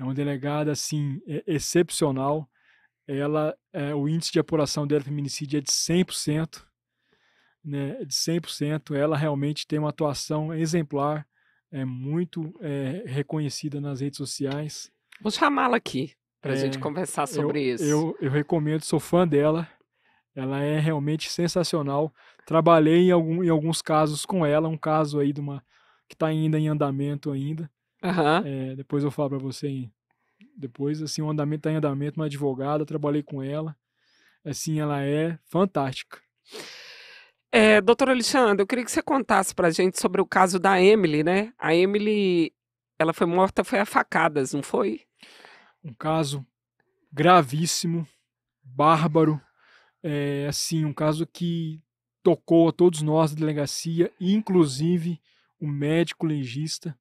Speaker 3: é uma delegada, assim, é, excepcional. Ela, é, o índice de apuração dela feminicídio é de 100%, né, é de 100%. Ela realmente tem uma atuação exemplar, é muito é, reconhecida nas redes sociais.
Speaker 1: Vou chamá-la aqui para a é, gente conversar sobre eu, isso. Eu,
Speaker 3: eu recomendo, sou fã dela. Ela é realmente sensacional. Trabalhei em, algum, em alguns casos com ela, um caso aí de uma que está ainda em andamento ainda. Uhum. É, depois eu falo para você. Hein? Depois, assim, o andamento tá em andamento, uma
Speaker 1: advogada, trabalhei com ela. Assim, ela é fantástica. É, doutora Alexandre, eu queria que você contasse pra gente sobre o caso da Emily, né? A Emily, ela foi morta, foi a facadas, não foi? Um caso
Speaker 3: gravíssimo, bárbaro, é, assim, um caso que tocou a todos nós da delegacia, inclusive o médico legista,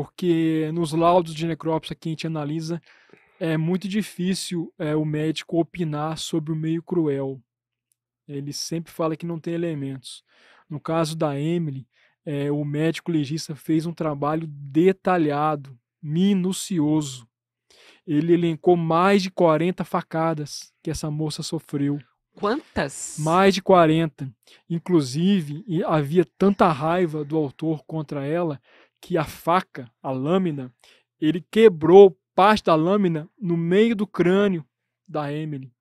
Speaker 3: porque nos laudos de necrópsia que a gente analisa, é muito difícil é, o médico opinar sobre o meio cruel. Ele sempre fala que não tem elementos. No caso da Emily, é, o médico legista fez um trabalho detalhado, minucioso. Ele elencou mais de 40 facadas que essa moça sofreu. Quantas? Mais de 40. Inclusive, havia tanta raiva do autor contra ela que a faca, a lâmina, ele quebrou parte da lâmina no meio do crânio da Emily.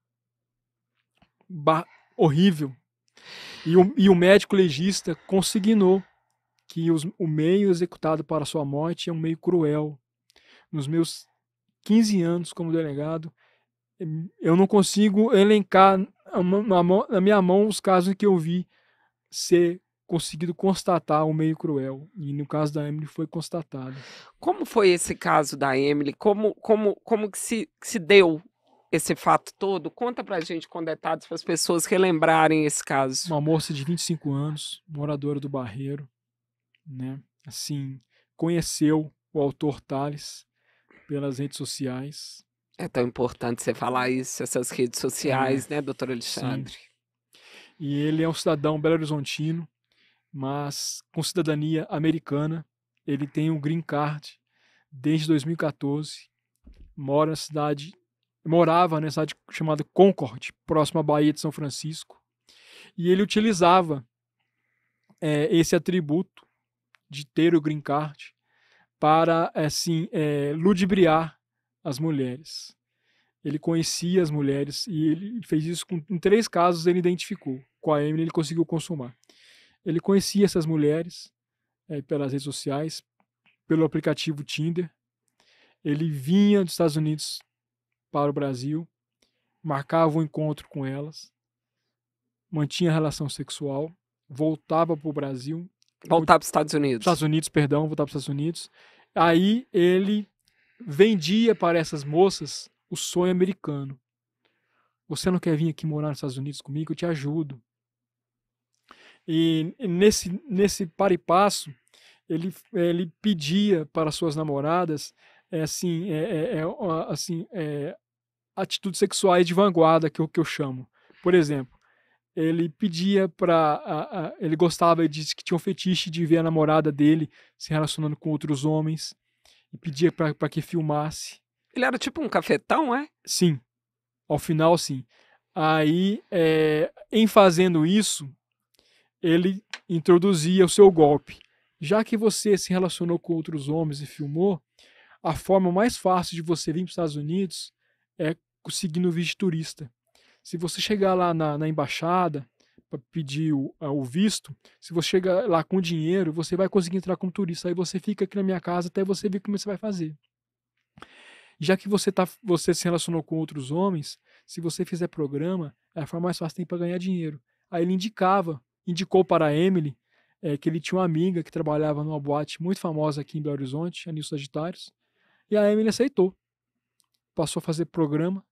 Speaker 3: horrível. E o, e o, médico legista consignou que os, o meio executado para sua morte é um meio cruel. Nos meus 15 anos como delegado, eu não consigo elencar na, na, na minha mão os casos em que eu vi ser conseguido constatar o um meio cruel. E no caso da Emily foi constatado.
Speaker 1: Como foi esse caso da Emily? Como, como, como que, se, que se deu esse fato todo? Conta pra gente com é detalhes para as pessoas relembrarem esse caso.
Speaker 3: Uma moça de 25 anos, moradora do Barreiro, né? Assim, conheceu o autor Tales pelas redes sociais.
Speaker 1: É tão importante você falar isso, essas redes é, sociais, é. né, doutor Alexandre? Sim.
Speaker 3: E ele é um cidadão belo-horizontino, mas com cidadania americana. Ele tem um green card desde 2014. Mora na cidade, morava na cidade chamada Concord, próxima à Baía de São Francisco. E ele utilizava é, esse atributo de ter o green card para assim é, ludibriar as mulheres. Ele conhecia as mulheres e ele fez isso com, em três casos ele identificou. Com a Emily ele conseguiu consumar. Ele conhecia essas mulheres é, pelas redes sociais, pelo aplicativo Tinder. Ele vinha dos Estados Unidos para o Brasil, marcava um encontro com elas, mantinha relação sexual, voltava para o Brasil.
Speaker 1: Voltava para os Estados Unidos. Estados
Speaker 3: Unidos, perdão, voltava para os Estados Unidos. Aí ele vendia para essas moças o sonho americano. Você não quer vir aqui morar nos Estados Unidos comigo? Eu te ajudo. E nesse, nesse par e passo, ele, ele pedia para suas namoradas é, assim, é, é, é assim é, atitudes sexuais de vanguarda, que é o que eu chamo. Por exemplo, ele pedia para. Ele gostava e disse que tinha um fetiche de ver a namorada dele se relacionando com outros homens e pedia para que filmasse.
Speaker 1: Ele era tipo um cafetão, é?
Speaker 3: Sim. Ao final, sim. Aí, é, em fazendo isso, ele introduzia o seu golpe. Já que você se relacionou com outros homens e filmou, a forma mais fácil de você vir para os Estados Unidos é conseguindo visto de turista. Se você chegar lá na, na embaixada para pedir o, o, visto, se você chegar lá com dinheiro, você vai conseguir entrar como turista. Aí você fica aqui na minha casa até você ver como você vai fazer. Já que você, tá, você se relacionou com outros homens, se você fizer programa, é a forma mais fácil para ganhar dinheiro. Aí ele indicava indicou para a Emily é, que ele tinha uma amiga que trabalhava numa boate muito famosa aqui em Belo Horizonte, a Nil Sagitários, e a Emily aceitou. Passou a fazer programa,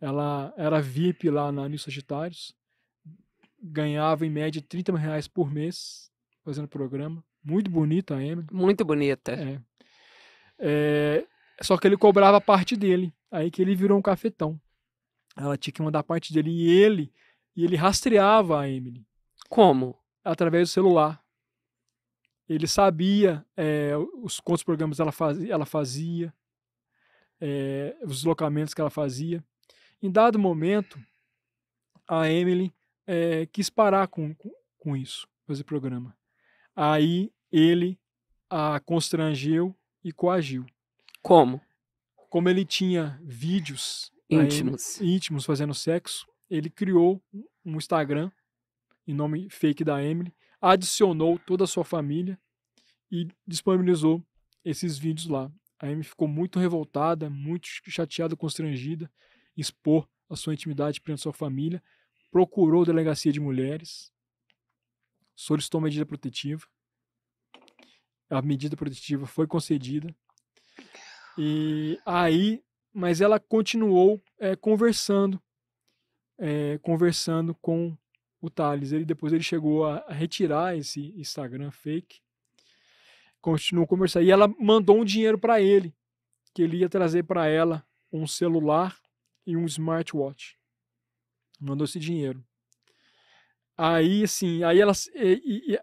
Speaker 3: ela era VIP lá na Nil Sagitários, ganhava em média 30 mil reais por mês fazendo programa. Muito bonita a Emily. Muito bonita. É. é. Só que ele cobrava a parte dele. Aí que ele virou um cafetão. Ela tinha que mandar a parte dele e ele e ele rastreava a Emily. Como? Através do celular. Ele sabia é, os quantos programas ela, faz, ela fazia, é, os deslocamentos que ela fazia. Em dado momento, a Emily é, quis parar com, com, com isso, fazer programa. Aí ele a constrangeu e coagiu. Como? Como ele tinha vídeos íntimos, Emily, íntimos fazendo sexo, ele criou um Instagram em nome fake da Emily, adicionou toda a sua família e disponibilizou esses vídeos lá. A Emily ficou muito revoltada, muito chateada, constrangida, expor a sua intimidade perante sua família, procurou a delegacia de mulheres, solicitou medida protetiva. A medida protetiva foi concedida. E aí, mas ela continuou é, conversando, é, conversando com o Thales, ele depois ele chegou a, retirar esse Instagram fake, continuou conversando e ela mandou um dinheiro para ele, que ele ia trazer para ela um celular e um smartwatch. Mandou esse dinheiro. Aí, assim, aí ela,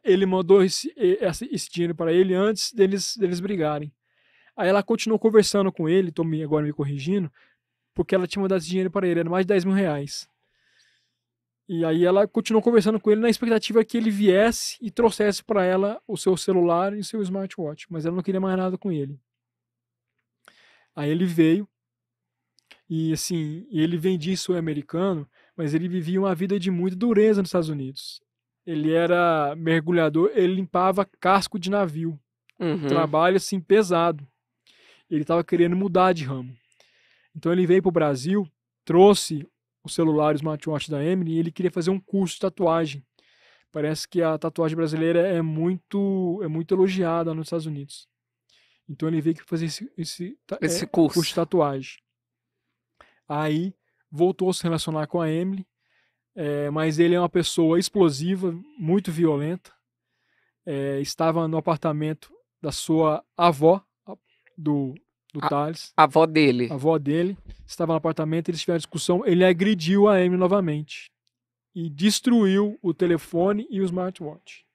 Speaker 3: ele mandou esse, esse dinheiro para ele antes deles, deles brigarem. Aí ela continuou conversando com ele, tô me, agora me corrigindo, porque ela tinha mandado esse dinheiro para ele, era mais de 10 mil reais. E aí ela continuou conversando com ele na expectativa que ele viesse e trouxesse para ela o seu celular e o seu smartwatch, mas ela não queria mais nada com ele. Aí ele veio e assim, ele vendia isso americano, mas ele vivia uma vida de muita dureza nos Estados Unidos. Ele era mergulhador, ele limpava casco de navio. Uhum. Trabalho assim pesado. Ele estava querendo mudar de ramo. Então ele veio para o Brasil, trouxe o celular, o smartwatch da Emily, e ele queria fazer um curso de tatuagem. Parece que a tatuagem brasileira é muito é muito elogiada nos Estados Unidos. Então ele veio que fazer esse, esse, esse é, curso. curso de tatuagem. Aí voltou a se relacionar com a Emily, é, mas ele é uma pessoa explosiva, muito violenta. É, estava no apartamento da sua avó, do, do a, Thales. A avó dele. A avó dele. Estava no apartamento, eles tiveram discussão. Ele agrediu a Amy novamente. E destruiu o telefone e o smartwatch.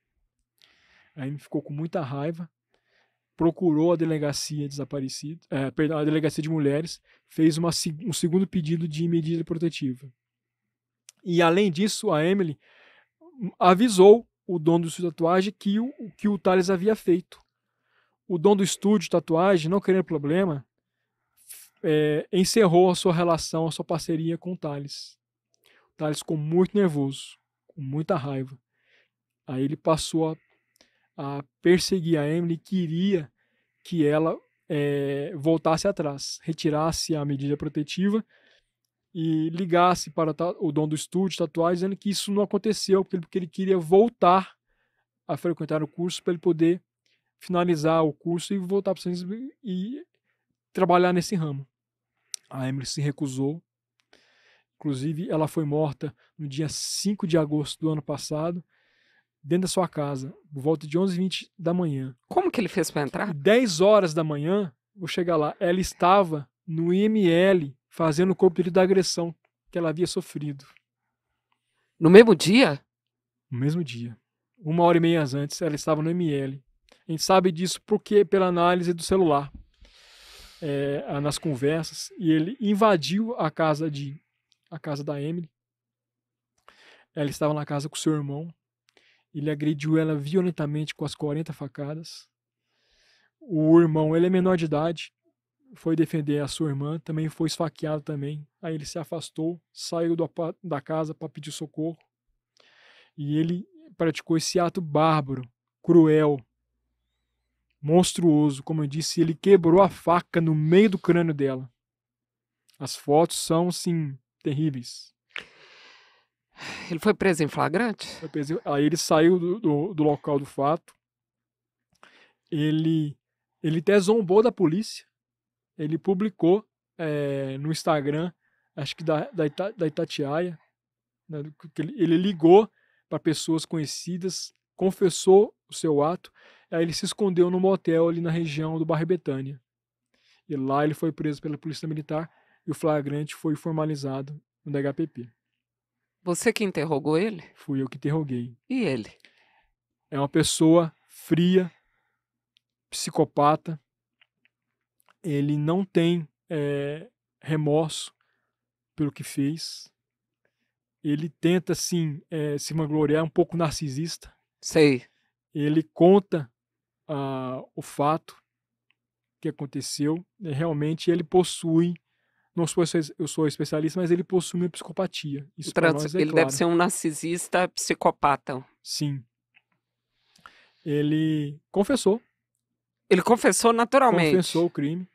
Speaker 3: A Amy ficou com muita raiva. Procurou a delegacia desaparecida, é, a delegacia de mulheres, fez uma, um segundo pedido de medida protetiva. E além disso, a Emily avisou o dono do seu tatuagem que o que o Thales havia feito o Dom do estúdio tatuagem, não querendo problema, é, encerrou a sua relação, a sua parceria com o Thales. O Thales ficou muito nervoso, com muita raiva. Aí ele passou a, a perseguir a Emily, queria que ela é, voltasse atrás, retirasse a medida protetiva e ligasse para o dono do estúdio tatuagem, dizendo que isso não aconteceu, porque ele queria voltar a frequentar o curso para ele poder finalizar o curso e voltar para São e trabalhar nesse ramo. A Emily se recusou. Inclusive, ela foi morta no dia 5 de agosto do ano passado, dentro da sua casa, por volta de 11h20 da manhã. Como que ele fez para entrar? 10 horas da manhã, vou chegar lá. Ela estava no IML fazendo o corpo da agressão que ela havia sofrido.
Speaker 1: No mesmo dia? No mesmo dia.
Speaker 3: Uma hora e meia antes, ela estava no ML a gente sabe disso porque pela análise do celular é, nas conversas e ele invadiu a casa de a casa da Emily. Ela estava na casa com seu irmão. Ele agrediu ela violentamente com as 40 facadas. O irmão, ele é menor de idade, foi defender a sua irmã, também foi esfaqueado também. Aí ele se afastou, saiu do, da casa para pedir socorro. E ele praticou esse ato bárbaro, cruel, monstruoso, como eu disse, ele quebrou a faca no meio do crânio dela. As fotos são, sim, terríveis. Ele foi preso em flagrante? Preso, aí ele saiu do, do, do, local do fato. Ele, ele até zombou da polícia. Ele publicou é, no Instagram, acho que da, da, Ita, da Itatiaia. Né, ele, ele ligou para pessoas conhecidas, confessou o seu ato Aí ele se escondeu num motel ali na região do Barre Betânia. E lá ele foi preso pela Polícia Militar e o flagrante foi formalizado no DHPP. Você que interrogou ele? Fui eu que interroguei. E ele? É uma pessoa fria, psicopata. Ele não tem é, remorso pelo que fez. Ele tenta, sim, é, se vangloriar, um pouco narcisista. Sei. Ele conta ah, o fato que aconteceu. Né, realmente ele possui, não sou, eu sou especialista, mas ele possui uma psicopatia. Isso então, nós é ele claro. deve ser
Speaker 1: um narcisista psicopata. Sim. Ele confessou. Ele confessou naturalmente. Confessou o crime.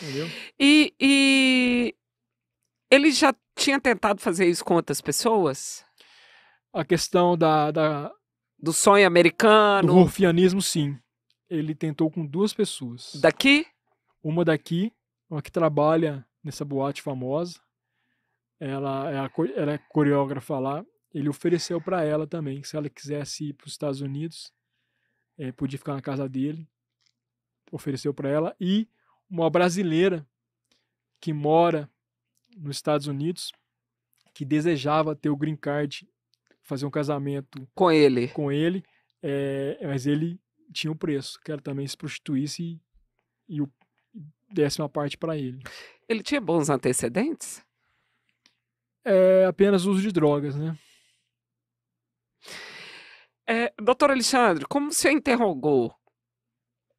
Speaker 1: Entendeu? E, e ele já tinha tentado fazer isso com outras pessoas? A questão da, da
Speaker 3: do sonho americano. Do rufianismo, sim. Ele tentou com duas pessoas. Daqui? Uma daqui, uma que trabalha nessa boate famosa. Ela é, a, ela é coreógrafa lá. Ele ofereceu para ela também, se ela quisesse ir para os Estados Unidos, é, podia ficar na casa dele. Ofereceu para ela. E uma brasileira que mora nos Estados Unidos, que desejava ter o green card fazer um casamento com ele. Com ele, é, mas ele tinha um preço, que ela também se prostituísse e, e desse uma parte para ele.
Speaker 1: Ele tinha bons antecedentes?
Speaker 3: É, apenas uso de drogas, né?
Speaker 1: É, doutor Alexandre, como você interrogou?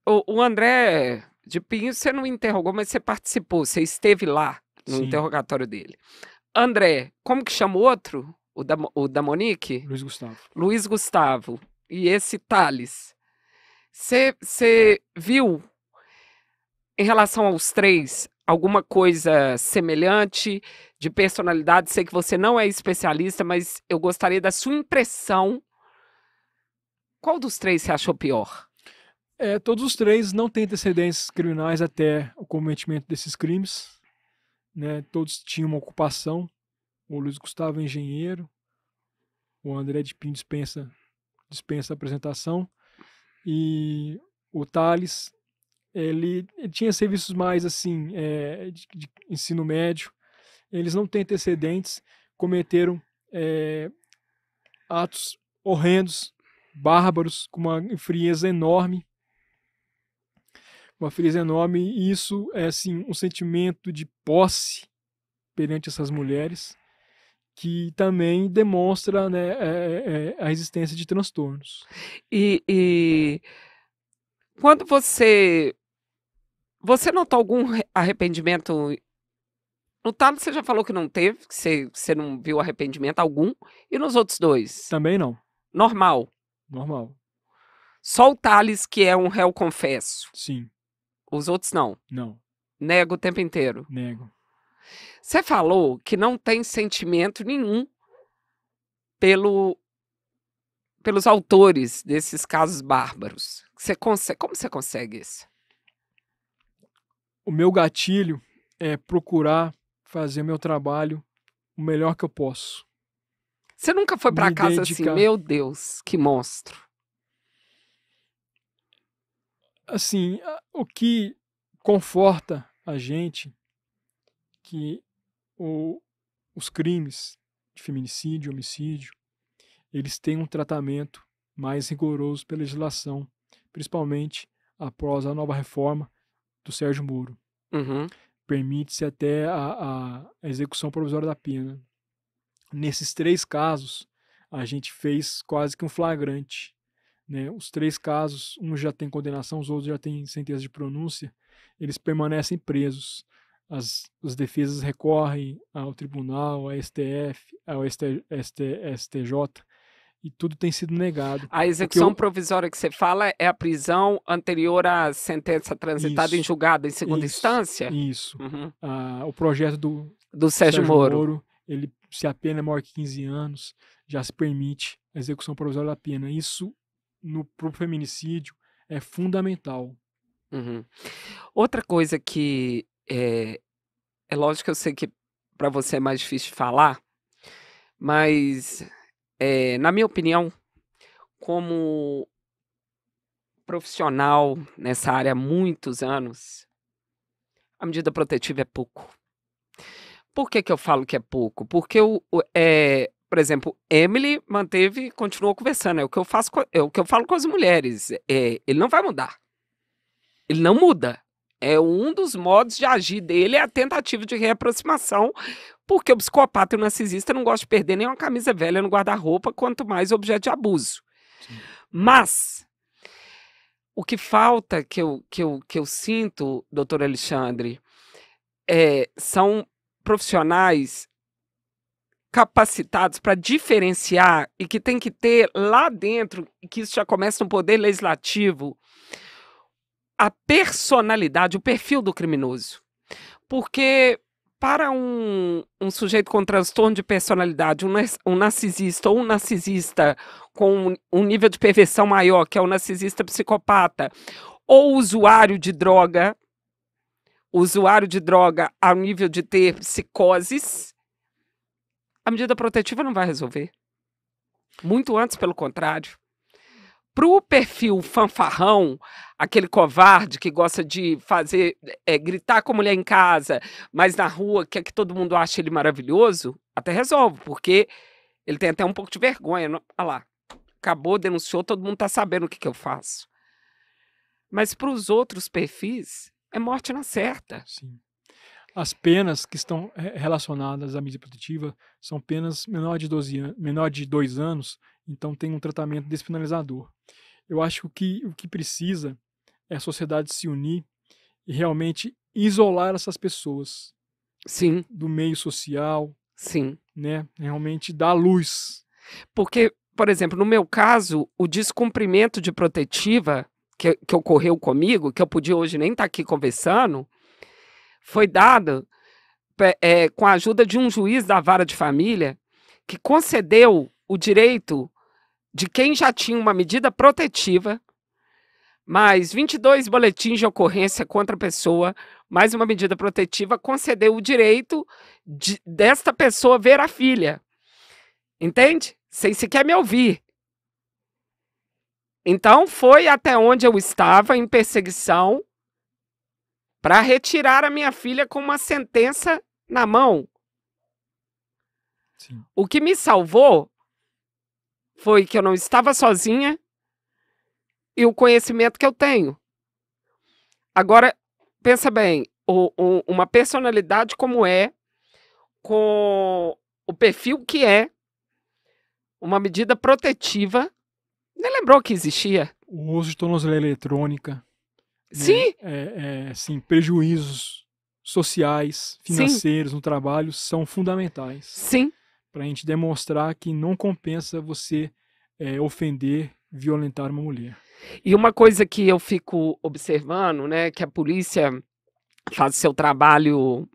Speaker 1: O, o, André de Pinho, você não interrogou, mas você participou, você esteve lá no Sim. interrogatório dele. André, como que chama o outro? o da, o da Monique? Luiz Gustavo. Luiz Gustavo. E esse Thales. Você viu, em relação aos três, alguma coisa semelhante de personalidade? Sei que você não é especialista, mas eu gostaria da sua impressão. Qual dos três você achou pior?
Speaker 3: É, todos os três não têm antecedentes criminais até o cometimento desses crimes. Né? Todos tinham uma ocupação o Luiz Gustavo é engenheiro, o André de Pim dispensa, dispensa a apresentação, e o Thales, ele, ele tinha serviços mais assim, é, de, de, ensino médio, eles não têm antecedentes, cometeram é, atos horrendos, bárbaros, com uma frieza enorme, uma frieza enorme, e isso é assim, um sentimento de posse perante essas mulheres, que também demonstra né, é, é, é, a existência de
Speaker 1: transtornos. E, e, quando você você notou algum arrependimento? No Talo você já falou que não teve, que você, você não viu arrependimento algum. E nos outros dois? Também não. Normal. Normal. Só o Thales que é um réu confesso. Sim. Os outros não. Não. Nego o tempo inteiro. Nego. Você falou que não tem sentimento nenhum pelo, pelos autores desses casos bárbaros. Você consegue, como você consegue isso?
Speaker 3: O meu gatilho é procurar fazer meu trabalho o melhor que eu posso.
Speaker 1: Você nunca foi para casa assim, dedicar. assim, meu
Speaker 3: Deus, que monstro. Assim, o que conforta a gente que o, os crimes de feminicídio, homicídio, eles têm um tratamento mais rigoroso pela legislação, principalmente após a nova reforma do Sérgio Moro. Uhum. Permite-se até a, a execução provisória da pena. Nesses três casos, a gente fez quase que um flagrante. Né? Os três casos, um já tem condenação, os outros já têm sentença de pronúncia, eles permanecem presos as, as defesas recorrem ao tribunal, ao STF, ao ST, ST, STJ, e tudo tem sido negado.
Speaker 1: A execução eu... provisória que você fala é a prisão anterior à sentença transitada isso, em julgado em segunda isso, instância?
Speaker 3: Isso. Uhum. Ah, o projeto do, do Sérgio, Sérgio Moro. Moro. ele se a pena é maior que 15 anos, já se permite a execução provisória da pena. Isso, no próprio feminicídio, é fundamental.
Speaker 1: Uhum. Outra coisa que é, é lógico que eu sei que para você é mais difícil falar, mas é, na minha opinião, como profissional nessa área há muitos anos, a medida protetiva é pouco. Por que, que eu falo que é pouco? Porque, o, é, por exemplo, Emily manteve, continuou conversando, é o que eu faço, é o que eu falo com as mulheres, é, ele não vai mudar, ele não muda. É um dos modos de agir dele é a tentativa de reaproximação, porque o psicopata e o narcisista não gostam de perder nenhuma camisa velha no guarda-roupa, quanto mais objeto de abuso. Sim. Mas o que falta que eu, que eu, que eu sinto, doutor Alexandre, é, são profissionais capacitados para diferenciar e que tem que ter lá dentro, que isso já começa no poder legislativo, a personalidade, o perfil do criminoso. Porque para um, um sujeito com transtorno de personalidade, um, narcisista ou um narcisista com um, nível de perversão maior, que é o narcisista psicopata, ou usuário de droga, usuário de droga ao nível de ter psicoses, a medida protetiva não vai resolver. Muito antes, pelo contrário para o perfil fanfarrão, aquele covarde que gosta de fazer é, gritar com a mulher em casa, mas na rua quer que todo mundo ache ele maravilhoso, até resolve, porque ele tem até um pouco de vergonha. olha lá, acabou, denunciou, todo mundo está sabendo o que, que eu faço. Mas para os outros perfis, é morte na certa. Sim.
Speaker 3: As penas que estão eh, relacionadas à mídia protetiva são penas menor de 12 menor de dois anos então tem um tratamento despenalizador. Eu acho que o que precisa é a sociedade se unir e realmente isolar essas pessoas. Sim. Do meio social. Sim. Né?
Speaker 1: Realmente dar luz. Porque, por exemplo, no meu caso, o descumprimento de protetiva que, que ocorreu comigo, que eu podia hoje nem estar tá aqui conversando, foi dado é, com a ajuda de um juiz da vara de família que concedeu o direito de quem já tinha uma medida protetiva, mais 22 boletins de ocorrência contra a pessoa, mais uma medida protetiva, concedeu o direito de, desta pessoa ver a filha. Entende? Sem sequer me ouvir. Então, foi até onde eu estava, em perseguição, para retirar a minha filha com uma sentença na mão. Sim. O que me salvou foi que eu não estava sozinha e o conhecimento que eu tenho. Agora, pensa bem, o, o, uma personalidade como é, com o perfil que é, uma medida protetiva, nem lembrou que existia.
Speaker 3: O uso de tornozeleira eletrônica. Né?
Speaker 1: Sim. Né? É,
Speaker 3: é, sim, prejuízos sociais, financeiros sim. no trabalho são fundamentais. Sim para a gente demonstrar que não compensa você é, ofender,
Speaker 1: violentar uma mulher. E uma coisa que eu fico observando, né, que a polícia faz seu trabalho,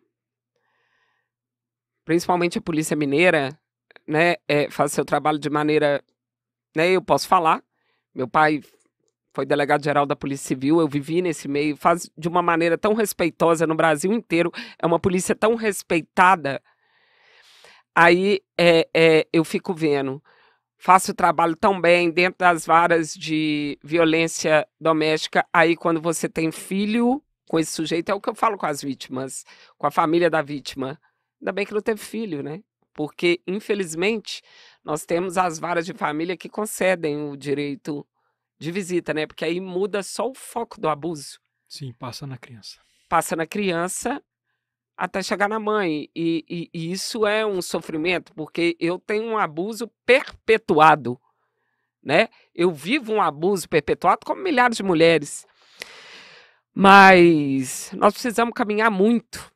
Speaker 1: principalmente a polícia mineira, né, é, faz seu trabalho de maneira, né, eu posso falar, meu pai foi delegado geral da Polícia Civil, eu vivi nesse meio, faz de uma maneira tão respeitosa no Brasil inteiro, é uma polícia tão respeitada Aí é, é, eu fico vendo, faço o trabalho tão bem dentro das varas de violência doméstica. Aí quando você tem filho com esse sujeito, é o que eu falo com as vítimas, com a família da vítima. Ainda bem que não teve filho, né? Porque, infelizmente, nós temos as varas de família que concedem o direito de visita, né? Porque aí muda só o foco do abuso.
Speaker 3: Sim, passa na criança.
Speaker 1: Passa na criança até chegar na mãe. E, e, e, isso é um sofrimento, porque eu tenho um abuso perpetuado. Né? Eu vivo um abuso perpetuado como milhares de mulheres. Mas nós precisamos caminhar muito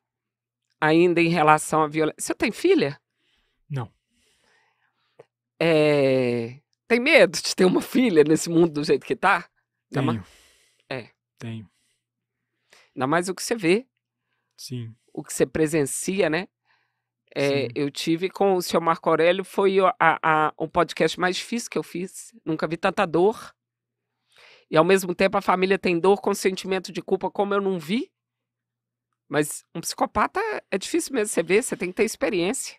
Speaker 1: ainda em relação à violência. Você tem filha? Não. É... Tem medo de ter uma filha nesse mundo do jeito que está? Tenho. É. Tenho. Ainda mais o que você vê. Sim o que você presencia, né? É, eu tive com o senhor Marco Aurélio, foi a, a, um podcast mais difícil que eu fiz. Nunca vi tanta dor. E ao mesmo tempo a família tem dor com sentimento de culpa, como eu não vi. Mas um psicopata é difícil mesmo você ver, você tem que ter experiência.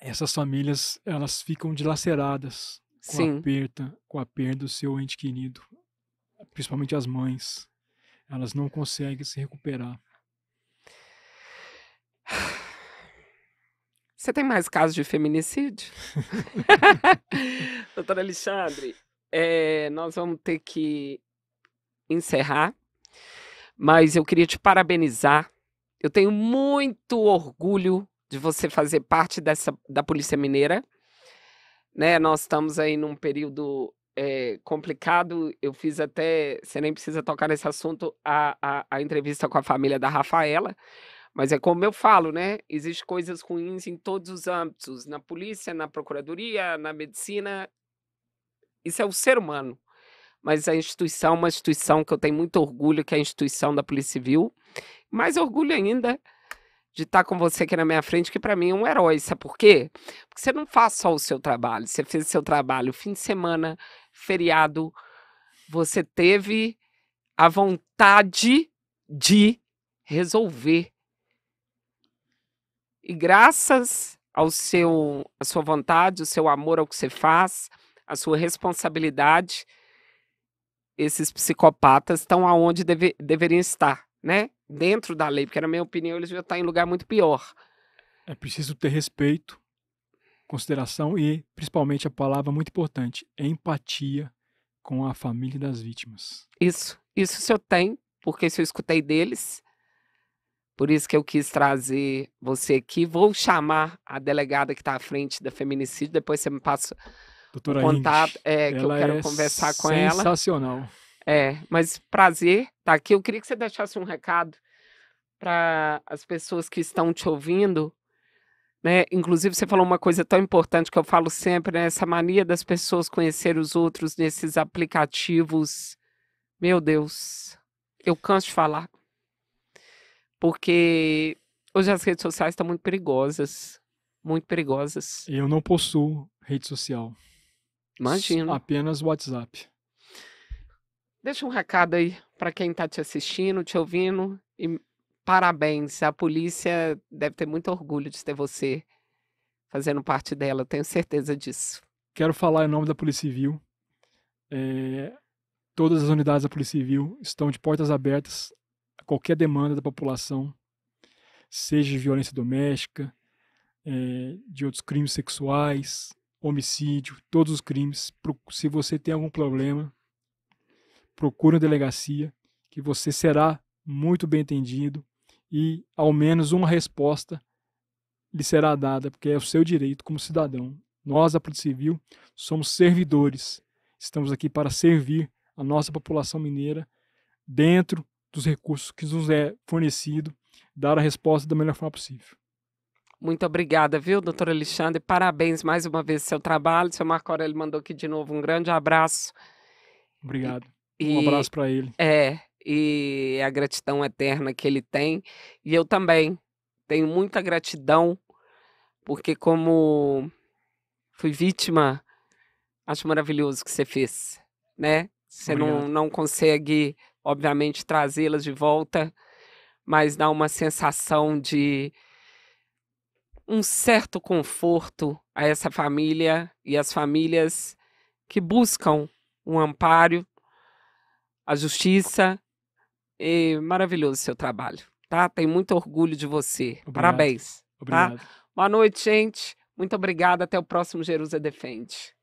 Speaker 3: Essas famílias, elas ficam dilaceradas com Sim. a perda, com a perda do seu ente querido, principalmente as mães. Elas não conseguem se
Speaker 1: recuperar. Você tem mais casos de feminicídio? [laughs] Doutora Alexandre, é, nós vamos ter que encerrar, mas eu queria te parabenizar. Eu tenho muito orgulho de você fazer parte dessa, da Polícia Mineira. Né, nós estamos aí num período é, complicado. Eu fiz até, você nem precisa tocar nesse assunto, a, a, a entrevista com a família da Rafaela, mas é como eu falo, né? Existem coisas ruins em todos os âmbitos, na polícia, na procuradoria, na medicina. Isso é o ser humano. Mas a instituição, é uma instituição que eu tenho muito orgulho, que é a instituição da Polícia Civil. Mais orgulho ainda de estar com você aqui na minha frente, que para mim é um herói. Sabe por quê? Porque você não faz só o seu trabalho, você fez o seu trabalho fim de semana, feriado, você teve a vontade de resolver e graças ao seu, à sua vontade, o seu amor ao que você faz, a sua responsabilidade, esses psicopatas estão aonde deve, deveriam estar, né? Dentro da lei, porque na minha opinião eles já estão em lugar muito pior.
Speaker 3: É preciso ter respeito, consideração e, principalmente, a palavra muito importante, empatia com a família das vítimas.
Speaker 1: Isso, isso o senhor tem, porque se eu escutei deles, por isso que eu quis trazer você aqui. Vou chamar a delegada que está à frente da feminicídio, depois você me passa Doutora o contato, é, que eu quero é conversar com ela. Sensacional. É, mas prazer estar tá aqui. Eu queria que você deixasse um recado para as pessoas que estão te ouvindo. Né? Inclusive, você falou uma coisa tão importante que eu falo sempre, né? essa mania das pessoas conhecer os outros nesses aplicativos. Meu Deus, eu canso de falar. Porque hoje as redes sociais estão muito perigosas. Muito perigosas.
Speaker 3: Eu não possuo rede social. Imagina. Apenas WhatsApp.
Speaker 1: Deixa um recado aí para quem está te assistindo, te ouvindo. E parabéns. A polícia deve ter muito orgulho de ter você fazendo parte dela. Tenho certeza disso.
Speaker 3: Quero falar em nome da Polícia Civil. É, todas as unidades da Polícia Civil estão de portas abertas qualquer demanda da população, seja de violência doméstica, é, de outros crimes sexuais, homicídio, todos os crimes. Se você tem algum problema, procure a delegacia, que você será muito bem entendido e ao menos uma resposta lhe será dada, porque é o seu direito como cidadão. Nós, a Polícia Civil, somos servidores. Estamos aqui para servir a nossa população mineira dentro dos recursos que nos é fornecido, dar a resposta da melhor forma possível.
Speaker 1: Muito obrigada, viu, doutor Alexandre? Parabéns mais uma vez pelo seu trabalho. Seu Marco ele mandou aqui de novo um grande abraço. Obrigado. E, um abraço para ele. É, e a gratidão eterna que ele tem. E eu também tenho muita gratidão, porque como fui vítima, acho maravilhoso o que você fez, né? Você não, não consegue obviamente, trazê-las de volta, mas dá uma sensação de um certo conforto a essa família e as famílias que buscam um amparo, a justiça. E maravilhoso seu trabalho, tá? Tenho muito orgulho de você. Obrigado. Parabéns. Tá? Obrigado. Tá? Boa noite, gente. Muito obrigada. Até o próximo Jerusa Defende.